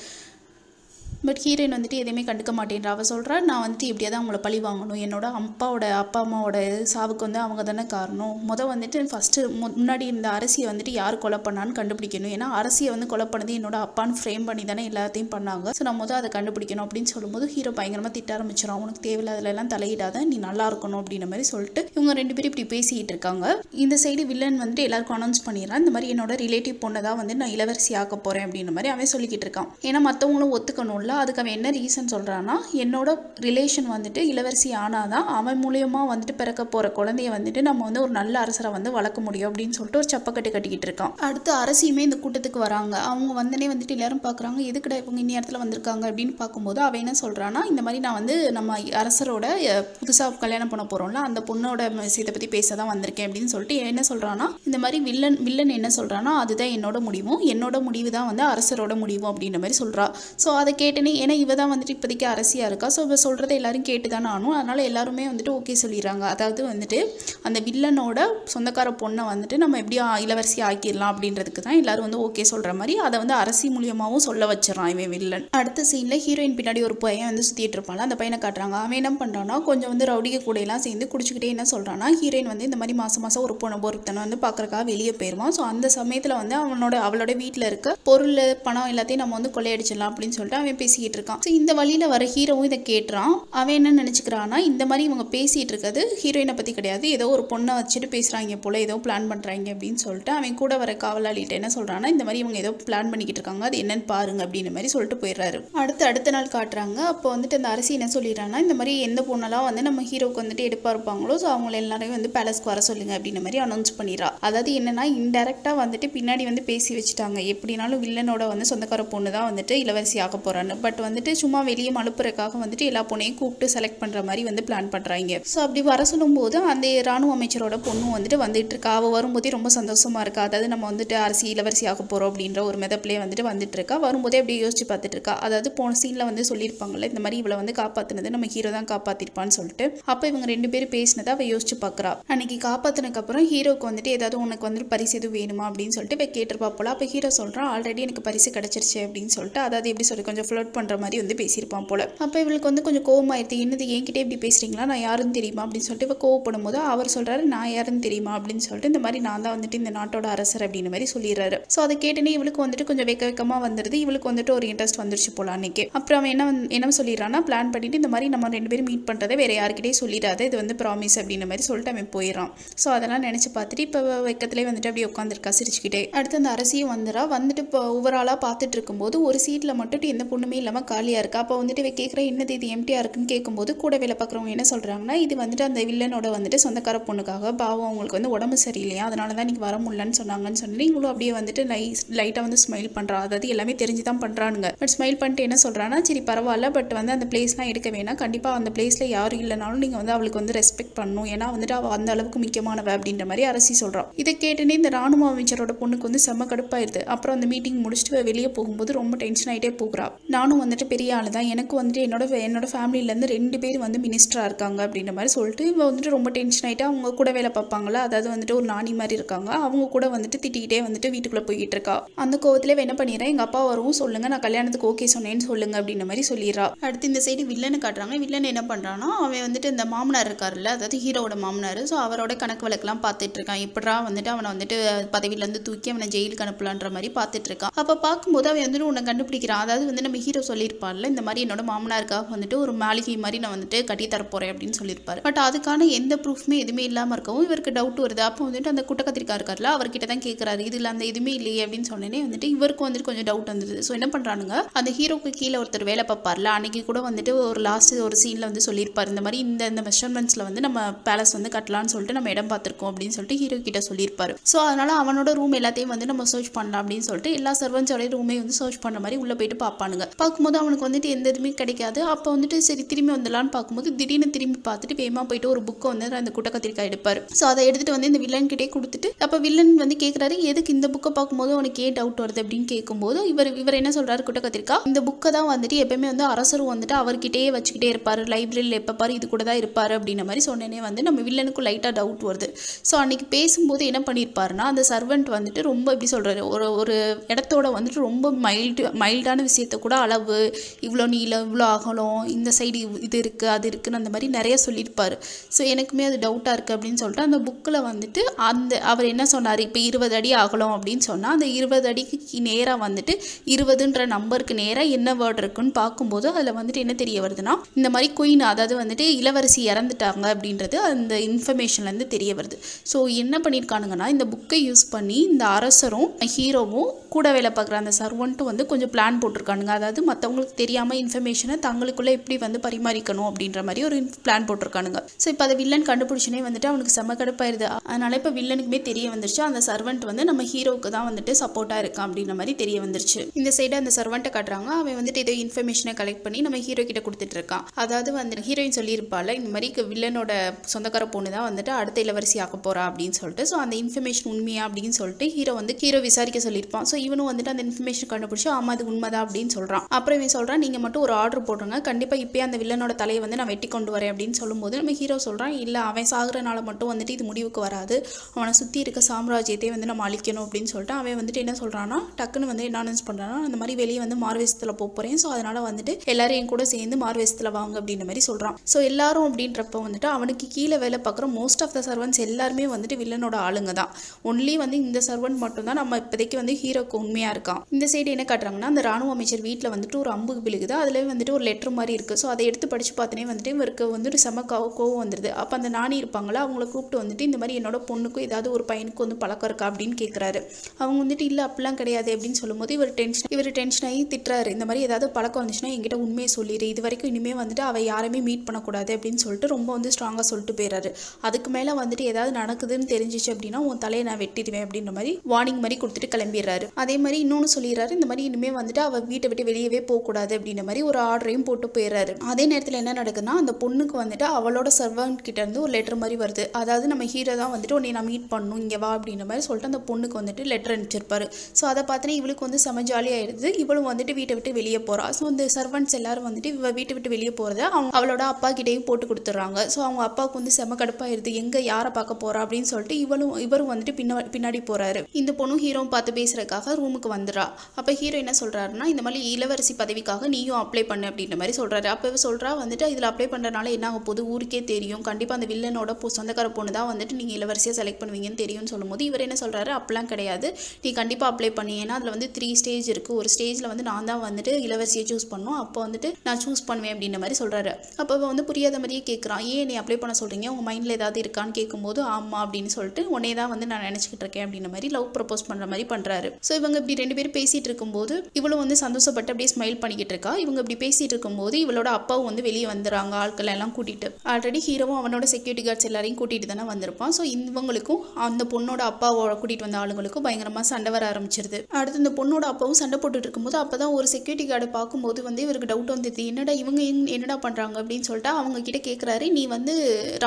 பட் ஹீரோயின் வந்துட்டு எதையுமே கண்டுக்க மாட்டேன்றா அவள் சொல்கிறா நான் வந்துட்டு எப்படியாவது தான் அவங்கள பழி வாங்கணும் என்னோட அப்பாவோட அப்பா அம்மாவோட சாவுக்கு வந்து அவங்க தானே காரணம் மொதல் வந்துட்டு ஃபஸ்ட்டு முன்னாடி இந்த அரசியை வந்துட்டு யார் கொலை பண்ணான்னு கண்டுபிடிக்கணும் ஏன்னா அரசியை வந்து கொலை பண்ணது என்னோட அப்பான்னு ஃப்ரேம் பண்ணி தானே எல்லாத்தையும் பண்ணாங்க ஸோ நான் மொதல் அதை கண்டுபிடிக்கணும் அப்படின்னு சொல்லும்போது ஹீரோ பயங்கரமாக திட்ட ஆரம்பிச்சிடும் உனக்கு தேவையில்லாதலாம் தலையிடாத நீ நல்லா இருக்கணும் அப்படின்ற மாதிரி சொல்லிட்டு இவங்க ரெண்டு பேரும் இப்படி பேசிகிட்டு இருக்காங்க இந்த சைடு வில்லன் வந்துட்டு எல்லாருக்கும் அனௌன்ஸ் பண்ணிடுறான் இந்த மாதிரி என்னோட ரிலேட்டிவ் பொண்ணை தான் வந்து நான் இளவரசி ஆக்க போகிறேன் அப்படின்ற மாதிரி அவன் சொல்லிக்கிட்டு இருக்கான் ஏன்னா மற்றவங்களும் ஒத்துக்கணும்ல சொல்ல அதுக்கு அவன் என்ன ரீசன் சொல்கிறான்னா என்னோட ரிலேஷன் வந்துட்டு இளவரசி ஆனால் தான் அவன் மூலியமாக வந்துட்டு பிறக்க போகிற குழந்தைய வந்துட்டு நம்ம வந்து ஒரு நல்ல அரசரை வந்து வளர்க்க முடியும் அப்படின்னு சொல்லிட்டு ஒரு சப்பக்கட்டு கட்டிக்கிட்டு இருக்கான் அடுத்து அரசியுமே இந்த கூட்டத்துக்கு வராங்க அவங்க வந்தனே வந்துட்டு எல்லாரும் பார்க்குறாங்க கிட இவங்க இந்த இடத்துல வந்திருக்காங்க அப்படின்னு பார்க்கும்போது அவன் என்ன சொல்கிறான்னா இந்த மாதிரி நான் வந்து நம்ம அரசரோட புதுசாக கல்யாணம் பண்ண போகிறோம்ல அந்த பொண்ணோட விஷயத்தை பற்றி பேச தான் வந்திருக்கேன் அப்படின்னு சொல்லிட்டு என்ன சொல்கிறான்னா இந்த மாதிரி வில்லன் வில்லன் என்ன சொல்கிறான்னா அதுதான் என்னோட முடிவும் என்னோட முடிவு தான் வந்து அரசரோட முடிவும் அப்படின்ற மாதிரி சொல்கிறான் ஸோ அதை கேட்டு கேட்டேனே ஏன்னா இவ தான் வந்துட்டு இப்போதைக்கு அரசியாக இருக்கா ஸோ இப்போ சொல்கிறத எல்லாரும் கேட்டு தான் நானும் அதனால் எல்லாருமே வந்துட்டு ஓகே சொல்லிடுறாங்க அதாவது வந்துட்டு அந்த வில்லனோட சொந்தக்கார பொண்ணை வந்துட்டு நம்ம எப்படி இளவரசி ஆக்கிடலாம் அப்படின்றதுக்கு தான் எல்லாரும் வந்து ஓகே சொல்கிற மாதிரி அதை வந்து அரசி மூலியமாகவும் சொல்ல வச்சிடறான் இவன் வில்லன் அடுத்த சீனில் ஹீரோயின் பின்னாடி ஒரு பையன் வந்து சுற்றிட்டு இருப்பாள் அந்த பையனை காட்டுறாங்க அவன் என்ன பண்ணுறான்னா கொஞ்சம் வந்து ரவுடிகை கூட எல்லாம் சேர்ந்து குடிச்சிக்கிட்டே என்ன சொல்கிறான்னா ஹீரோயின் வந்து இந்த மாதிரி மாதம் மாதம் ஒரு பொண்ணு பொருத்தனை வந்து பார்க்குறக்காக வெளியே போயிடுவான் ஸோ அந்த சமயத்தில் வந்து அவனோட அவளோட வீட்டில் இருக்க பொருள் பணம் எல்லாத்தையும் நம்ம வந்து கொள்ளையடிச்சிடலாம் அப்படின்னு சொல்லிட்டு அவன் பேசிக்கிட்டு இருக்கான் ஸோ இந்த வழியில் வர ஹீரோவும் இதை கேட்டுறான் அவன் என்ன நினச்சிக்கிறான்னா இந்த மாதிரி இவங்க பேசிகிட்டு இருக்கிறது ஹீரோயினை பற்றி கிடையாது ஏதோ ஒரு பொண்ணை வச்சுட்டு பேசுகிறாங்க போல் ஏதோ பிளான் பண்ணுறாங்க அப்படின்னு சொல்லிட்டு அவன் கூட வர காவலாளிகிட்ட என்ன சொல்கிறான்னா இந்த மாதிரி இவங்க ஏதோ பிளான் பண்ணிக்கிட்டு இருக்காங்க அது என்னன்னு பாருங்க அப்படின்னு மாதிரி சொல்லிட்டு போயிடுறாரு அடுத்து அடுத்த நாள் காட்டுறாங்க அப்போ வந்துட்டு அந்த அரசி என்ன சொல்லிடுறான்னா இந்த மாதிரி எந்த பொண்ணெல்லாம் வந்து நம்ம ஹீரோக்கு வந்துட்டு எடுப்பா இருப்பாங்களோ ஸோ அவங்கள எல்லாரையும் வந்து பேலஸ்க்கு வர சொல்லுங்க அப்படின்ற மாதிரி அனௌன்ஸ் பண்ணிடுறா அதாவது என்னன்னா இன்டெரக்டா வந்துட்டு பின்னாடி வந்து பேசி வச்சுட்டாங்க எப்படினாலும் வில்லனோட வந்து சொந்தக்கார பொண்ணு தான் வந்துட்டு இளவரசி ஆக போறான்னு பட் வந்துட்டு சும்மா வெளியே அனுப்புறதுக்காக வந்துட்டு எல்லா பொண்ணையும் கூப்பிட்டு செலக்ட் பண்ணுற மாதிரி வந்து பிளான் பண்ணுறாங்க ஸோ அப்படி வர சொல்லும்போது அந்த ராணுவ அமைச்சரோட பொண்ணும் வந்துட்டு வந்துட்டு இருக்கா அவள் வரும்போதே ரொம்ப சந்தோஷமாக இருக்கா அதாவது நம்ம வந்துட்டு அரசி இளவரசி ஆக போகிறோம் அப்படின்ற ஒரு மெதப்பிலே வந்துட்டு வந்துட்டு இருக்கா வரும்போதே அப்படியே யோசிச்சு பார்த்துட்டு இருக்கா அதாவது போன சீனில் வந்து சொல்லியிருப்பாங்கல்ல இந்த மாதிரி இவளை வந்து காப்பாற்றினது நம்ம ஹீரோ தான் காப்பாற்றிருப்பான்னு சொல்லிட்டு அப்போ இவங்க ரெண்டு பேரும் பேசினதை அவள் யோசிச்சு பார்க்குறா அன்னைக்கு காப்பாற்றினக்கப்புறம் ஹீரோக்கு வந்துட்டு ஏதாவது உனக்கு வந்துட்டு பரிசு எதுவும் வேணுமா அப்படின்னு சொல்லிட்டு இவ கேட்டிருப்பா போல அப்போ ஹீரோ சொல்கிறான் ஆல்ரெடி எனக்கு பரிசு கிடச்சிருச்சு அப்படின்னு சொல்லிட்டு அதாவது எப்படி சொல்லி கொஞ்சம் ஃப்ளோட் ஹர்ட் பண்ணுற மாதிரி வந்து பேசியிருப்பான் போல் அப்போ இவளுக்கு வந்து கொஞ்சம் ஆயிடுது என்னது என்கிட்ட இப்படி பேசுகிறீங்களா நான் யாருன்னு தெரியுமா அப்படின்னு சொல்லிட்டு இவள் கோவப்படும் போது அவர் சொல்கிறாரு நான் யாருன்னு தெரியுமா அப்படின்னு சொல்லிட்டு இந்த மாதிரி நான் தான் வந்துட்டு இந்த நாட்டோட அரசர் அப்படின்னு மாதிரி சொல்லிடுறாரு ஸோ அதை கேட்டுனே இவளுக்கு வந்துட்டு கொஞ்சம் வெக்க வெக்கமாக வந்துடுது இவளுக்கு வந்துட்டு ஒரு இன்ட்ரெஸ்ட் வந்துருச்சு போல அன்னைக்கு அப்புறம் அவன் என்ன என்ன சொல்லிடுறான்னா பிளான் பண்ணிட்டு இந்த மாதிரி நம்ம ரெண்டு பேரும் மீட் பண்ணுறதை வேறு யார்கிட்டயும் சொல்லிடாத இது வந்து ப்ராமிஸ் அப்படின்னு மாதிரி சொல்லிட்டு அவன் போயிடறான் ஸோ அதெல்லாம் நினச்சி பார்த்துட்டு இப்போ வெக்கத்துலேயே வந்துட்டு அப்படியே உட்காந்துருக்கா சிரிச்சுக்கிட்டே அடுத்து அந்த அரசியும் வந்துடா வந்துட்டு இப்போ ஓவராலாக பார்த்துட்டு இருக்கும்போது ஒரு சீட்டில் மட்டும் எந்த பொண்ணுமே எதுவுமே இல்லாமல் காலியாக இருக்குது அப்போ வந்துட்டு இவ கேட்குற என்னது இது எம்டியாக இருக்குன்னு கேட்கும்போது கூட வேலை பார்க்குறவங்க என்ன சொல்கிறாங்கன்னா இது வந்துட்டு அந்த வில்லனோட வந்துட்டு சொந்தக்கார பொண்ணுக்காக பாவம் அவங்களுக்கு வந்து உடம்பு சரியில்லையா அதனால தான் இன்றைக்கி வர முடியலன்னு சொன்னாங்கன்னு சொல்லி நீங்களும் அப்படியே வந்துட்டு லை லைட்டாக வந்து ஸ்மைல் பண்ணுறா அதாவது எல்லாமே தெரிஞ்சு தான் பண்ணுறானுங்க பட் ஸ்மைல் பண்ணிட்டு என்ன சொல்கிறான்னா சரி பரவாயில்ல பட் வந்து அந்த பிளேஸ்லாம் எடுக்க வேணாம் கண்டிப்பாக அந்த பிளேஸில் யாரும் இல்லைனாலும் நீங்கள் வந்து அவளுக்கு வந்து ரெஸ்பெக்ட் பண்ணணும் ஏன்னா வந்துட்டு அவள் அந்த அளவுக்கு முக்கியமானவ அப்படின்ற மாதிரி அரசி சொல்கிறான் இதை கேட்டுனே இந்த ராணுவ அமைச்சரோட பொண்ணுக்கு வந்து செம்ம கடுப்பாயிருது அப்புறம் அந்த மீட்டிங் முடிச்சுட்டு வெளியே போகும்போது ரொம்ப டென்ஷன் ஆகிட்டே போகிறா நான் நானும் வந்துட்டு பெரிய ஆள் தான் எனக்கு வந்துட்டு என்னோட என்னோடய ஃபேமிலியிலேருந்து ரெண்டு பேர் வந்து மினிஸ்டராக இருக்காங்க அப்படின்ற மாதிரி சொல்லிட்டு இவங்க வந்துட்டு ரொம்ப டென்ஷன் ஆகிட்டு அவங்க கூட வேலை பார்ப்பாங்களா அதாவது வந்துட்டு ஒரு நாணி மாதிரி இருக்காங்க அவங்க கூட வந்துட்டு திட்டிகிட்டே வந்துட்டு வீட்டுக்குள்ளே போய்கிட்டு இருக்கா அந்த கோவத்தில் என்ன பண்ணிடுறேன் எங்கள் அப்பா வரவும் சொல்லுங்கள் நான் கல்யாணத்துக்கு ஓகே சொன்னேன்னு சொல்லுங்கள் அப்படின்ற மாதிரி சொல்லிடுறா அடுத்து இந்த சைடு வில்லனு காட்டுறாங்க வில்லன் என்ன பண்ணுறான்னா அவன் வந்துட்டு இந்த மாமனார் இருக்கார்ல அதாவது ஹீரோட மாமனார் ஸோ அவரோட கணக்கு வழக்கெல்லாம் பார்த்துட்டு இருக்கான் எப்படா வந்துட்டு அவனை வந்துட்டு பதவியிலேருந்து தூக்கி அவனை ஜெயிலுக்கு அனுப்பலான்ற மாதிரி பார்த்துட்டு இருக்கான் அப்போ பார்க்கும்போது அவன் வந்துட்டு உன்னை கண்டுபிடிக்கிறான் அதாவது வந்து நம்ம ஹீரோ வந்துட்டு சொல்லியிருப்பார்ல இந்த மாதிரி என்னோட மாமனாருக்காக வந்துட்டு ஒரு மாளிகை மாதிரி நான் வந்துட்டு கட்டி தரப்போறேன் அப்படின்னு சொல்லியிருப்பாரு பட் அதுக்கான எந்த ப்ரூஃப்மே எதுவுமே இல்லாமல் இருக்கவும் இவருக்கு டவுட் வருது அப்போ வந்துட்டு அந்த குட்டக்கத்திரிக்கா இருக்காருல அவர்கிட்ட தான் கேட்கறாரு இதில் அந்த எதுவுமே இல்லையே அப்படின்னு சொன்னேனே வந்துட்டு இவருக்கு வந்துட்டு கொஞ்சம் டவுட் வந்தது ஸோ என்ன பண்ணுறானுங்க அந்த ஹீரோக்கு கீழே ஒருத்தர் வேலை பார்ப்பார்ல அன்னைக்கு கூட வந்துட்டு ஒரு லாஸ்ட் ஒரு சீனில் வந்து சொல்லியிருப்பார் இந்த மாதிரி இந்த இந்த மெஷர்மெண்ட்ஸில் வந்து நம்ம பேலஸ் வந்து கட்டலாம்னு சொல்லிட்டு நம்ம இடம் பார்த்துருக்கோம் அப்படின்னு சொல்லிட்டு ஹீரோ கிட்ட சொல்லியிருப்பாரு ஸோ அதனால் அவனோட ரூம் எல்லாத்தையும் வந்து நம்ம சர்ச் பண்ணலாம் அப்படின்னு சொல்லிட்டு எல்லா சர்வன்ஸோடைய ரூமே வந்து சர்ச் பண்ண மாதிரி உள்ளே போயிட்டு பார்ப்பானுங்க பார்க்கும்போது அவனுக்கு வந்துட்டு எந்த இதுவுமே கிடைக்காது அப்போ வந்துட்டு சரி திரும்பி வந்துடலான்னு பார்க்கும்போது திடீர்னு திரும்பி பார்த்துட்டு வேகமாக போயிட்டு ஒரு புக்கை வந்து அந்த குட்ட கத்திரிக்காய் எடுப்பார் ஸோ அதை எடுத்துகிட்டு வந்து இந்த வில்லன் கிட்டே கொடுத்துட்டு அப்போ வில்லன் வந்து கேட்குறாரு எதுக்கு இந்த புக்கை பார்க்கும்போது அவனுக்கு ஏன் டவுட் வருது அப்படின்னு கேட்கும்போது இவர் இவர் என்ன சொல்கிறாரு குட்ட கத்திரிக்காய் இந்த புக்கை தான் வந்துட்டு எப்பயுமே வந்து அரசர் வந்துட்டு அவர்கிட்டயே வச்சுக்கிட்டே இருப்பார் லைப்ரரியில் எப்போ பாரு இது கூட தான் இருப்பார் அப்படின்ற மாதிரி சொன்னேனே வந்து நம்ம வில்லனுக்கும் லைட்டாக டவுட் வருது ஸோ அன்னைக்கு பேசும்போது என்ன பண்ணியிருப்பாருன்னா அந்த சர்வெண்ட் வந்துட்டு ரொம்ப எப்படி சொல்கிறாரு ஒரு ஒரு இடத்தோட வந்துட்டு ரொம்ப மைல்டு மைல்டான விஷயத்த கூட அளவு இவ்வளோ நீளம் இவ்வளோ அகலம் இந்த சைடு இது இருக்குது அது இருக்குதுன்னு அந்த மாதிரி நிறைய சொல்லியிருப்பார் ஸோ எனக்குமே அது டவுட்டாக இருக்குது அப்படின்னு சொல்லிட்டு அந்த புக்கில் வந்துட்டு அந்த அவர் என்ன சொன்னார் இப்போ இருபது அடி அகலம் அப்படின்னு சொன்னால் அந்த இருபது அடிக்கு நேராக வந்துட்டு இருபதுன்ற நம்பருக்கு நேராக என்ன வேர்டு இருக்குன்னு பார்க்கும்போது அதில் வந்துட்டு என்ன தெரிய வருதுன்னா இந்த மாதிரி குயின் அதாவது வந்துட்டு இளவரசி இறந்துட்டாங்க அப்படின்றது அந்த இன்ஃபர்மேஷன்லேருந்து தெரிய வருது ஸோ என்ன பண்ணியிருக்கானுங்கன்னா இந்த புக்கை யூஸ் பண்ணி இந்த அரசரும் ஹீரோவும் கூட வேலை பார்க்குற அந்த சர்வன்ட்டும் வந்து கொஞ்சம் பிளான் போட்டிருக்கானுங்க அதாவது அதாவது மற்றவங்களுக்கு தெரியாமல் இன்ஃபர்மேஷனை தங்களுக்குள்ளே எப்படி வந்து பரிமாறிக்கணும் அப்படின்ற மாதிரி ஒரு பிளான் போட்டிருக்கானுங்க ஸோ இப்போ அதை வில்லன் கண்டுபிடிச்சனே வந்துட்டு அவனுக்கு செம கடுப்பாயிருது அதனால் இப்போ வில்லனுக்குமே தெரிய வந்துருச்சு அந்த சர்வெண்ட் வந்து நம்ம ஹீரோவுக்கு தான் வந்துட்டு சப்போர்ட்டாக இருக்கான் அப்படின்ற மாதிரி தெரிய வந்துருச்சு இந்த சைடு அந்த சர்வெண்ட்டை காட்டுறாங்க அவன் வந்துட்டு ஏதோ இன்ஃபர்மேஷனை கலெக்ட் பண்ணி நம்ம ஹீரோ கிட்ட கொடுத்துட்டு இருக்கான் அதாவது வந்து ஹீரோயின் சொல்லியிருப்பாள் இந்த மாதிரி வில்லனோட சொந்தக்கார பொண்ணு தான் வந்துட்டு அடுத்த இளவரசி ஆக்க போறா அப்படின்னு சொல்லிட்டு ஸோ அந்த இன்ஃபர்மேஷன் உண்மையா அப்படின்னு சொல்லிட்டு ஹீரோ வந்து ஹீரோ விசாரிக்க சொல்லியிருப்பான் ஸோ இவனும் வந்துட்டு அந்த இன்ஃபர்மேஷன் கண்டுபிடிச்சி ஆமா அது உண்மைதான் அப்படின்னு சொல்கிறான் அப்புறம் இவன் சொல்கிறான் நீங்கள் மட்டும் ஒரு ஆர்டர் போடுங்க கண்டிப்பாக இப்போயே அந்த வில்லனோட தலையை வந்து நான் வெட்டி கொண்டு வரேன் அப்படின்னு சொல்லும்போது நம்ம ஹீரோ சொல்கிறான் இல்லை அவன் சாகுறனால மட்டும் வந்துட்டு இது முடிவுக்கு வராது அவனை சுற்றி இருக்க சாம்ராஜ்யத்தை வந்து நம்ம அழிக்கணும் அப்படின்னு சொல்லிட்டு அவன் வந்துட்டு என்ன சொல்கிறான்னா டக்குன்னு வந்து என்ன அனௌன்ஸ் பண்ணுறான்னா அந்த மாதிரி வெளியே வந்து மார்வேசத்தில் போக போகிறேன் ஸோ அதனால் வந்துட்டு எல்லாரையும் கூட சேர்ந்து மார்வேசத்தில் வாங்க அப்படின்ற மாதிரி சொல்கிறான் ஸோ எல்லாரும் அப்படின்றப்ப வந்துட்டு அவனுக்கு கீழே வேலை பார்க்குற மோஸ்ட் ஆஃப் த சர்வன்ஸ் எல்லாருமே வந்துட்டு வில்லனோட ஆளுங்க தான் ஒன்லி வந்து இந்த சர்வன்ட் மட்டும்தான் நம்ம இப்போதைக்கு வந்து ஹீரோக்கு உண்மையாக இருக்கான் இந்த சைடு என்ன காட்டுறாங்கன்னா அந்த ராணுவ அமைச்சர் வீட்டில் வந்துட்டு ஒரு அம்புக்கு விழுகுது அதில் வந்துட்டு ஒரு லெட்ரு மாதிரி இருக்குது ஸோ அதை எடுத்து படித்து பார்த்தனே வந்துட்டு இவருக்கு வந்துட்டு செம கோவம் வந்துடுது அப்போ அந்த நாணி இருப்பாங்களா அவங்கள கூப்பிட்டு வந்துட்டு இந்த மாதிரி என்னோட பொண்ணுக்கும் ஏதாவது ஒரு பையனுக்கும் வந்து பழக்கம் இருக்கா அப்படின்னு கேட்குறாரு அவங்க வந்துட்டு இல்லை அப்படிலாம் கிடையாது அப்படின்னு சொல்லும்போது இவர் டென்ஷன் இவர் டென்ஷன் ஆகி திட்டுறாரு இந்த மாதிரி ஏதாவது பழக்கம் வந்துச்சுன்னா எங்கிட்ட உண்மையை சொல்லிடு இது வரைக்கும் இனிமேல் வந்துட்டு அவள் யாருமே மீட் பண்ணக்கூடாது அப்படின்னு சொல்லிட்டு ரொம்ப வந்து ஸ்ட்ராங்காக சொல்லிட்டு போயிடுறாரு அதுக்கு மேலே வந்துட்டு ஏதாவது நடக்குதுன்னு தெரிஞ்சிச்சு அப்படின்னா உன் தலையை நான் வெட்டிடுவேன் அப்படின்ற மாதிரி வார்னிங் மாதிரி கொடுத்துட்டு கிளம்பிடுறாரு அதே மாதிரி இன்னொன்று சொல்லிடுறாரு இந்த மாதிரி இனிமேல் வந்துட்டு அவள் வீட்டை விட்டு வெளியே வெளியவே போகக்கூடாது அப்படின்ற மாதிரி ஒரு ஆர்டரையும் போட்டு போயிடுறாரு அதே நேரத்தில் என்ன நடக்குதுன்னா அந்த பொண்ணுக்கு வந்துட்டு அவளோட சர்வன்ட் கிட்டேருந்து ஒரு லெட்டர் மாதிரி வருது அதாவது நம்ம ஹீரோ தான் வந்துட்டு உன்னை நான் மீட் பண்ணணும் இங்கே வா அப்படின்ற மாதிரி சொல்லிட்டு அந்த பொண்ணுக்கு வந்துட்டு லெட்டர் அனுப்பிச்சிருப்பாரு ஸோ அதை பார்த்தீங்கன்னா இவளுக்கு வந்து செம ஜாலியாகிடுது இவளும் வந்துட்டு வீட்டை விட்டு வெளியே போகிறா ஸோ அந்த சர்வன்ட்ஸ் எல்லாரும் வந்துட்டு இவ வீட்டை விட்டு வெளியே போகிறத அவங்க அவளோட அப்பா கிட்டேயும் போட்டு கொடுத்துட்றாங்க ஸோ அவங்க அப்பாவுக்கு வந்து செம கடுப்பாயிருது எங்கே யாரை பார்க்க போகிறா அப்படின்னு சொல்லிட்டு இவளும் இவரும் வந்துட்டு பின்னா பின்னாடி போகிறாரு இந்த பொண்ணும் ஹீரோவும் பார்த்து பேசுறதுக்காக ரூமுக்கு வந்துடுறா அப்போ ஹீரோ என்ன சொல்கிறாருன்னா இந்த மாதிரி இளவ இளவரசி பதவிக்காக நீயும் அப்ளை பண்ணு அப்படின்ற மாதிரி சொல்கிறாரு அப்போ சொல்கிறா வந்துட்டு இதில் அப்ளை பண்ணுறனால என்ன ஆக போது ஊருக்கே தெரியும் கண்டிப்பாக அந்த வில்லனோட சொந்தக்கார பொண்ணு தான் வந்துட்டு நீங்கள் இளவரசியாக செலக்ட் பண்ணுவீங்கன்னு தெரியும்னு சொல்லும்போது இவர் என்ன சொல்கிறாரு அப்படிலாம் கிடையாது நீ கண்டிப்பாக அப்ளை பண்ணி ஏன்னா அதில் வந்து த்ரீ ஸ்டேஜ் இருக்குது ஒரு ஸ்டேஜில் வந்து நான் தான் வந்துட்டு இளவரசியை சூஸ் பண்ணோம் அப்போ வந்துட்டு நான் சூஸ் பண்ணுவேன் அப்படின்ற மாதிரி சொல்கிறாரு அப்போ வந்து புரியாத மாதிரியே கேட்குறான் ஏன் நீ அப்ளை பண்ண சொல்கிறீங்க உங்கள் மைண்டில் ஏதாவது இருக்கான்னு கேட்கும்போது ஆமாம் அப்படின்னு சொல்லிட்டு உன்னே தான் வந்து நான் நினச்சிக்கிட்டு இருக்கேன் அப்படின்ற மாதிரி லவ் ப்ரப்போஸ் பண்ணுற மாதிரி பண்ணுறாரு ஸோ இவங்க இப்படி ரெண்டு பேரும் பேசிகிட்டு இருக்கும்போது இவ்வளோ வந்து சந்தோஷப்பட்டு அப்படியே அப்படியே ஸ்மைல் பண்ணிக்கிட்டு இருக்கா இவங்க இப்படி பேசிட்டு இருக்கும்போது இவளோட அப்பாவும் வந்து வெளியே வந்துடுறாங்க ஆட்கள் எல்லாம் கூட்டிட்டு ஆல்ரெடி ஹீரோவும் அவனோட செக்யூரிட்டி கார்ட்ஸ் எல்லாரையும் கூட்டிகிட்டு தானே வந்திருப்பான் ஸோ இவங்களுக்கும் அந்த பொண்ணோட அப்பாவோட கூட்டிகிட்டு வந்த ஆளுங்களுக்கும் பயங்கரமாக சண்டை வர ஆரம்பிச்சிருது அடுத்து இந்த பொண்ணோட அப்பாவும் சண்டை போட்டுட்டு இருக்கும்போது அப்பதான் ஒரு செக்யூரிட்டி கார்டை பார்க்கும்போது வந்து இவருக்கு டவுட் வந்துடுது என்னடா இவங்க என்னடா பண்றாங்க அப்படின்னு சொல்லிட்டு அவங்க கிட்ட கேட்குறாரு நீ வந்து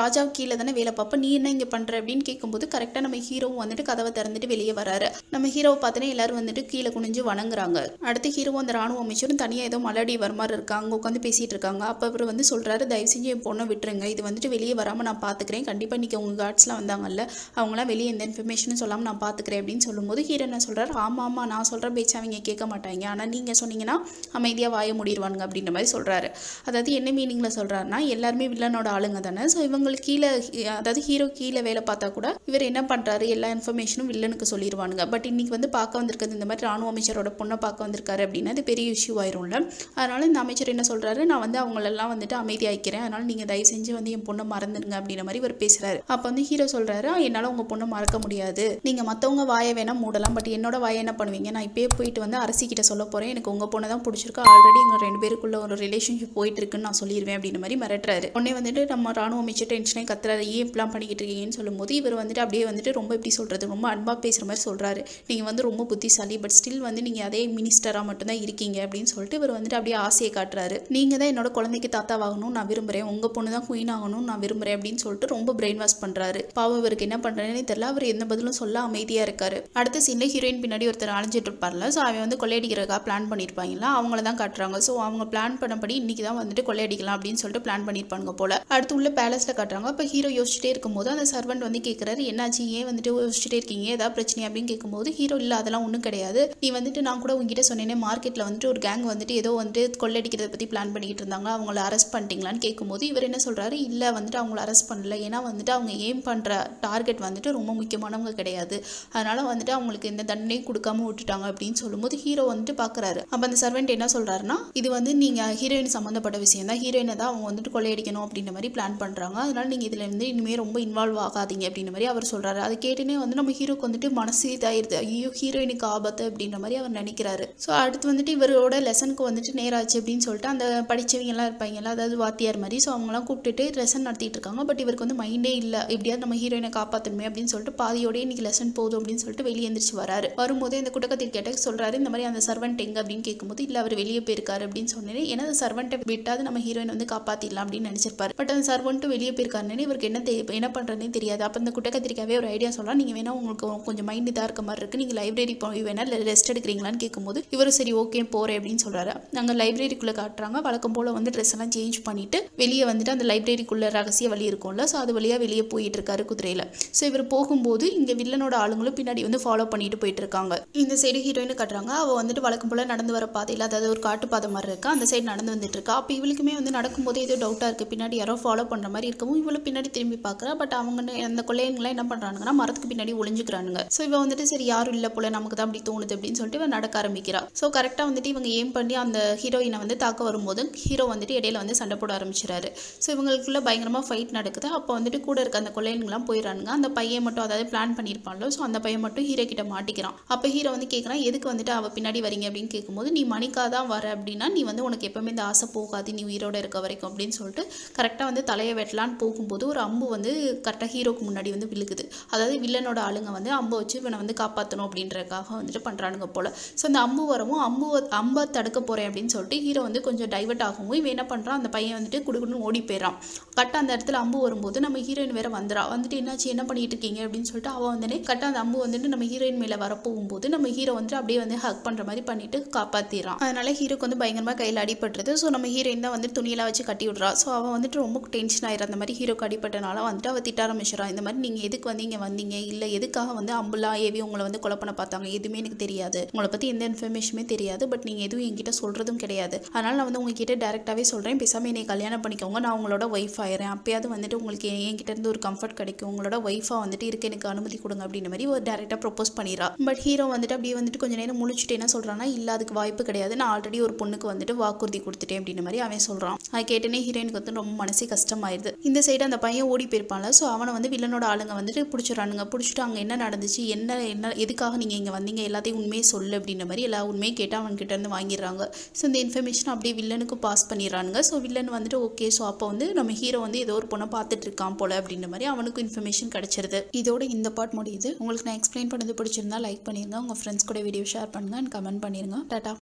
ராஜா கீழே தானே வேலை பார்ப்ப நீ என்ன இங்கே பண்ற அப்படின்னு கேட்கும்போது கரெக்டாக நம்ம ஹீரோவும் வந்துட்டு கதவை திறந்துட்டு வெளியே வராரு நம்ம ஹீரோவை பார்த்தோன்னா எல்லாரும் வந்துட்டு கீழே குனிஞ்சு வணங்குறாங்க அடுத்து ஹீரோ அந்த ராணுவ அப்பாவும் மிஷரும் தனியாக ஏதோ மலடி வர மாதிரி இருக்காங்க அங்கே உட்காந்து பேசிகிட்டு இருக்காங்க அப்போ அவர் வந்து சொல்கிறாரு தயவு செஞ்சு என் பொண்ணை விட்டுருங்க இது வந்துட்டு வெளியே வராமல் நான் பார்த்துக்கிறேன் கண்டிப்பாக இன்றைக்கி உங்கள் கார்ட்ஸ்லாம் வந்தாங்கல்ல அவங்களாம் வெளியே எந்த இன்ஃபர்மேஷனும் சொல்லாமல் நான் பார்த்துக்கிறேன் அப்படின்னு சொல்லும்போது ஹீரோ என்ன சொல்கிறார் ஆமாம் ஆமாம் நான் சொல்கிற பேச்சு அவங்க கேட்க மாட்டாங்க ஆனால் நீங்கள் சொன்னீங்கன்னா அமைதியாக வாய முடிடுவானுங்க அப்படின்ற மாதிரி சொல்கிறாரு அதாவது என்ன மீனிங்கில் சொல்கிறாருன்னா எல்லாருமே வில்லனோட ஆளுங்க தானே ஸோ இவங்களுக்கு கீழே அதாவது ஹீரோ கீழே வேலை பார்த்தா கூட இவர் என்ன பண்ணுறாரு எல்லா இன்ஃபர்மேஷனும் வில்லனுக்கு சொல்லிடுவானுங்க பட் இன்றைக்கி வந்து பார்க்க வந்திருக்கிறது இந்த மாதிரி ராணுவ அமைச்சரோட பொண்ணை பார்க்க வந்திருக்காரு அப்படின்னா அது பெரிய இஷ்யூ ஆயிரும்ல அதனால் இந்த அமைச்சர் என்ன சொல்கிறாரு நான் வந்து அவங்களெல்லாம் வந்துட்டு அமைதியாக்கிறேன் அதனால் நீங்கள் தயவு செஞ்சு வந்து என் பொண்ணை மறந்துடுங்க அப்படின்ற மாதிரி இவர் பேசுறாரு அப்போ வந்து ஹீரோ சொல்கிறாரு என்னால் உங்கள் பொண்ணை மறக்க முடியாது நீங்கள் மற்றவங்க வாயை வேணால் மூடலாம் பட் என்னோட வாயை என்ன பண்ணுவீங்க நான் இப்போயே போயிட்டு வந்து அரசிக்கிட்ட சொல்ல போறேன் எனக்கு உங்கள் பொண்ணை தான் பிடிச்சிருக்கு ஆல்ரெடி எங்க ரெண்டு பேருக்குள்ள ஒரு ரிலேஷன்ஷிப் போயிட்டு இருக்குன்னு நான் சொல்லிடுவேன் அப்படின்ற மாதிரி மிரட்டுறாரு உடனே வந்துட்டு நம்ம ராணுவ அமைச்சர் டென்ஷனே கத்துறாரு ஏன் இப்படிலாம் பண்ணிக்கிட்டு இருக்கீங்கன்னு சொல்லும்போது இவர் வந்துட்டு அப்படியே வந்துட்டு ரொம்ப எப்படி சொல்கிறது ரொம்ப அன்பாக பேசுகிற மாதிரி சொல்றாரு நீங்கள் வந்து ரொம்ப புத்திசாலி பட் ஸ்டில் வந்து நீங்கள் அதே மினிஸ்டராக மட்டும்தான் இருக்கீங்க அப்படின்னு சொல்லிட்டு இவர் வந்துட்டு அப்படியே ஆசையை காட்டுறாரு நீங்கள் தான் என்னோட குழந்தைக்கு தாத்தாவாகணும் நான் விரும்புகிறேன் உங்கள் பொண்ணு தான் குயின் ஆகணும் நான் விரும்புகிறேன் அப்படின்னு சொல்லிட்டு ரொம்ப பிரெயின் வாஷ் பண்ணுறாரு பாவம் இவருக்கு என்ன பண்ணுறேன்னு தெரியல அவர் எந்த பதிலும் சொல்ல அமைதியாக இருக்காரு அடுத்த சீனில் ஹீரோயின் பின்னாடி ஒருத்தர் அழிஞ்சிட்டு இருப்பார்ல ஸோ அவன் வந்து கொள்ளையடிக்கிறதுக்காக பிளான் பண்ணியிருப்பாங்களா அவங்கள தான் காட்டுறாங்க ஸோ அவங்க பிளான் பண்ணபடி இன்னைக்கு தான் வந்துட்டு கொள்ளையடிக்கலாம் அப்படின்னு சொல்லிட்டு பிளான் பண்ணியிருப்பாங்க போல அடுத்து உள்ள பேலஸில் காட்டுறாங்க இப்போ ஹீரோ யோசிச்சுட்டே இருக்கும்போது அந்த சர்வெண்ட் வந்து கேட்குறாரு என்னாச்சு ஏன் வந்துட்டு யோசிச்சுட்டே இருக்கீங்க ஏதாவது பிரச்சனை அப்படின்னு கேட்கும்போது ஹீரோ இல்லை அதெல்லாம் ஒன்றும் கிடையாது நீ வந்துட்டு நான் கூட உங்ககிட்ட சொன்னேனே மார்க்கெட்டில் வந்துட்டு வந்துட்டு ஒரு கேங் வந்துட்டு ஏதோ வந்துட்டு கொள்ளடிக்கிறத பற்றி பிளான் பண்ணிக்கிட்டு இருந்தாங்க அவங்கள அரெஸ்ட் பண்ணிட்டீங்களான்னு கேட்கும்போது இவர் என்ன சொல்கிறாரு இல்லை வந்துட்டு அவங்கள அரெஸ்ட் பண்ணல ஏன்னா வந்துட்டு அவங்க ஏம் பண்ணுற டார்கெட் வந்துட்டு ரொம்ப முக்கியமானவங்க கிடையாது அதனால் வந்துட்டு அவங்களுக்கு இந்த தண்டனையும் கொடுக்காம விட்டுட்டாங்க அப்படின்னு சொல்லும்போது ஹீரோ வந்துட்டு பார்க்குறாரு அப்போ அந்த சர்வெண்ட் என்ன சொல்கிறாருன்னா இது வந்து நீங்கள் ஹீரோயின் சம்மந்தப்பட்ட விஷயம் தான் ஹீரோயினை தான் அவங்க வந்துட்டு கொள்ளையடிக்கணும் அப்படின்ற மாதிரி பிளான் பண்ணுறாங்க அதனால் நீங்கள் இதில் வந்து இனிமேல் ரொம்ப இன்வால்வ் ஆகாதீங்க அப்படின்ற மாதிரி அவர் சொல்கிறாரு அது கேட்டுனே வந்து நம்ம ஹீரோக்கு வந்துட்டு மனசு இதாயிருது ஐயோ ஹீரோயினுக்கு ஆபத்து அப்படின்ற மாதிரி அவர் நினைக்கிறாரு ஸோ அடுத்து வந்துட்டு இவர் அவங்களோட லெசனுக்கு வந்துட்டு நேராச்சு அப்படின்னு சொல்லிட்டு அந்த படித்தவங்கலாம் இருப்பாங்கல்ல அதாவது வாத்தியார் மாதிரி ஸோ அவங்களாம் கூப்பிட்டுட்டு லெசன் நடத்திட்டு இருக்காங்க பட் இவருக்கு வந்து மைண்டே இல்லை எப்படியாவது நம்ம ஹீரோயினை காப்பாற்றணுமே அப்படின்னு சொல்லிட்டு பாதியோடய இன்றைக்கி லெசன் போதும் அப்படின்னு சொல்லிட்டு வெளியே எந்திரிச்சு வராரு வரும்போது இந்த குட்டக்கத்தில் கேட்டால் சொல்கிறாரு இந்த மாதிரி அந்த சர்வெண்ட் எங்கே அப்படின்னு கேட்கும்போது இல்லை அவர் வெளியே போயிருக்காரு அப்படின்னு சொன்னேன் ஏன்னா அந்த சர்வெண்ட்டை விட்டாது நம்ம ஹீரோயின் வந்து காப்பாற்றிடலாம் அப்படின்னு நினச்சிருப்பார் பட் அந்த சர்வெண்ட்டும் வெளியே போயிருக்காருன்னு இவருக்கு என்ன தெ என்ன பண்ணுறதுனே தெரியாது அப்போ அந்த குட்டக்கத்திரிக்காவே ஒரு ஐடியா சொல்லலாம் நீங்கள் வேணால் உங்களுக்கு கொஞ்சம் மைண்ட் இதாக இருக்க மாதிரி இருக்குது நீங்கள் லைப்ரரி போய் வேணால் ரெஸ்ட் எடுக்கிறீங்களான்னு கேட்கும்போது இவரும் சரி ஓகே போகிறேன் போகிறேன் அப்படின்னு சொல்கிறாரு அங்கே லைப்ரரிக்குள்ளே காட்டுறாங்க வழக்கம் போல் வந்து ட்ரெஸ் எல்லாம் சேஞ்ச் பண்ணிவிட்டு வெளியே வந்துட்டு அந்த லைப்ரரிக்குள்ளே ரகசிய வழி இருக்கும்ல ஸோ அது வழியாக வெளியே போயிட்டு இருக்காரு குதிரையில் ஸோ இவர் போகும்போது இங்கே வில்லனோட ஆளுங்களும் பின்னாடி வந்து ஃபாலோ பண்ணிட்டு போயிட்டு இருக்காங்க இந்த சைடு ஹீரோயின் காட்டுறாங்க அவள் வந்துட்டு வழக்கம் போல் நடந்து வர பாதையில் அதாவது ஒரு காட்டு பாதை மாதிரி இருக்கா அந்த சைடு நடந்து வந்துட்டு இருக்கா அப்போ இவளுக்குமே வந்து நடக்கும்போது ஏதோ டவுட்டாக இருக்குது பின்னாடி யாரோ ஃபாலோ பண்ணுற மாதிரி இருக்கவும் இவ்வளோ பின்னாடி திரும்பி பார்க்குறா பட் அவங்க அந்த கொள்ளையங்களாம் என்ன பண்ணுறாங்கன்னா மரத்துக்கு பின்னாடி ஒளிஞ்சுக்கிறானுங்க ஸோ இவன் வந்துட்டு சரி யாரும் இல்லை போல நமக்கு தான் அப்படி தோணுது அப்படின்னு சொல்லிட்டு இவன் நடக்க ஆரம்பிக்கிறா ஸோ கரெக்டாக வந்துட்டு இவ இவங்க ஏம் பண்ணி அந்த ஹீரோயினை வந்து தாக்க வரும்போது ஹீரோ வந்துட்டு இடையில வந்து சண்டை போட ஆரம்பிச்சிடாரு ஸோ இவங்களுக்குள்ள பயங்கரமாக ஃபைட் நடக்குது அப்போ வந்துட்டு கூட இருக்க அந்த கொள்ளையனுங்களாம் போயிடறானுங்க அந்த பையன் மட்டும் அதாவது பிளான் பண்ணியிருப்பாங்களோ ஸோ அந்த பையன் மட்டும் ஹீரோ கிட்ட மாட்டிக்கிறான் அப்போ ஹீரோ வந்து கேட்குறான் எதுக்கு வந்துட்டு அவள் பின்னாடி வரீங்க அப்படின்னு கேட்கும்போது நீ மணிக்காக தான் வர அப்படின்னா நீ வந்து உனக்கு எப்போவுமே இந்த ஆசை போகாது நீ உயிரோடு இருக்க வரைக்கும் அப்படின்னு சொல்லிட்டு கரெக்டாக வந்து தலையை வெட்டலான்னு போகும்போது ஒரு அம்பு வந்து கரெக்டாக ஹீரோக்கு முன்னாடி வந்து விழுகுது அதாவது வில்லனோட ஆளுங்க வந்து அம்பை வச்சு இவனை வந்து காப்பாற்றணும் அப்படின்றக்காக வந்துட்டு பண்ணுறானுங்க போல் ஸோ அந்த அம்பு வரவும் அம்பு அம்பு நம்ம தடுக்க போகிறேன் அப்படின்னு சொல்லிட்டு ஹீரோ வந்து கொஞ்சம் டைவெர்ட் ஆகும் இவன் என்ன பண்ணுறான் அந்த பையன் வந்துட்டு குடுக்குன்னு ஓடி போயிடறான் கட்ட அந்த இடத்துல அம்பு வரும்போது நம்ம ஹீரோயின் வேறு வந்துடா வந்துட்டு என்னாச்சு என்ன பண்ணிட்டு இருக்கீங்க அப்படின்னு சொல்லிட்டு அவன் வந்துட்டு கட்ட அந்த அம்பு வந்துட்டு நம்ம ஹீரோயின் மேலே வரப்போகும்போது நம்ம ஹீரோ வந்துட்டு அப்படியே வந்து ஹக் பண்ணுற மாதிரி பண்ணிட்டு காப்பாற்றிடுறான் அதனால ஹீரோக்கு வந்து பயங்கரமாக கையில் அடிபட்டுறது ஸோ நம்ம ஹீரோயின் தான் வந்து துணியெல்லாம் வச்சு கட்டி விடுறா ஸோ அவன் வந்துட்டு ரொம்ப டென்ஷன் ஆகிற அந்த மாதிரி ஹீரோக்கு அடிப்பட்டனால வந்துட்டு அவள் திட்ட ஆரம்பிச்சிடறா இந்த மாதிரி நீங்கள் எதுக்கு வந்து இங்கே வந்தீங்க இல்லை எதுக்காக வந்து அம்புலாம் ஏவி உங்களை வந்து கொலை பண்ண பார்த்தாங்க எதுவுமே எனக்கு தெரியாது உங்களை பற்றி எந்த இன்ஃபர்மேஷனுமே தெரியாது பட் நீங்கள் எதுவும் என்கிட்ட சொல்கிறதும் கிடையாது அதனால் நான் வந்து உங்ககிட்ட டேரெக்டாகவே சொல்கிறேன் பேசாமல் என்னை கல்யாணம் பண்ணிக்கோங்க நான் உங்களோட ஒய்ஃப் ஆயிடுறேன் அப்பயாவது வந்துட்டு உங்களுக்கு என்கிட்ட இருந்து ஒரு கம்ஃபர்ட் கிடைக்கும் உங்களோட ஒய்ஃபாக வந்துட்டு இருக்க எனக்கு அனுமதி கொடுங்க அப்படின்ற மாதிரி ஒரு டேரெக்டாக ப்ரொப்போஸ் பண்ணிடுறா பட் ஹீரோ வந்துட்டு அப்படியே வந்துட்டு கொஞ்சம் நேரம் முழிச்சுட்டு என்ன சொல்கிறான்னா இல்லை அதுக்கு வாய்ப்பு கிடையாது நான் ஆல்ரெடி ஒரு பொண்ணுக்கு வந்துட்டு வாக்குறுதி கொடுத்துட்டேன் அப்படின்ற மாதிரி அவன் சொல்கிறான் அது கேட்டனே ஹீரோயினுக்கு வந்து ரொம்ப மனசே கஷ்டமாயிருது இந்த சைடு அந்த பையன் ஓடி போயிருப்பாங்க ஸோ அவனை வந்து வில்லனோட ஆளுங்க வந்துட்டு பிடிச்சிடறானுங்க பிடிச்சிட்டு அங்கே என்ன நடந்துச்சு என்ன என்ன எதுக்காக நீங்கள் இங்கே வந்தீங்க எல்லாத்தையும் உண்மையை சொல்லு அப்படின்ற மாதிரி எல்லா உண்மையும் கேட்டு அவன்கிட்ட வந்து வாங்கிடுறாங்க ஸோ இந்த இன்ஃபர்மேஷன் அப்படியே வில்லனுக்கு பாஸ் பண்ணிடுறானுங்க ஸோ வில்லன் வந்துட்டு ஓகே ஸோ அப்போ வந்து நம்ம ஹீரோ வந்து ஏதோ ஒரு பொண்ணை பார்த்துட்டு இருக்கான் போல் அப்படின்ற மாதிரி அவனுக்கும் இன்ஃபர்மேஷன் கிடச்சிருது இதோட இந்த பார்ட் முடியுது உங்களுக்கு நான் எக்ஸ்பிளைன் பண்ணது பிடிச்சிருந்தா லைக் பண்ணிருங்க உங்கள் ஃப்ரெண்ட்ஸ் கூட வீடியோ ஷேர் பண்ணுங்கள் அண்ட் கமெண்ட் பண்ணிருங்க டாட்டா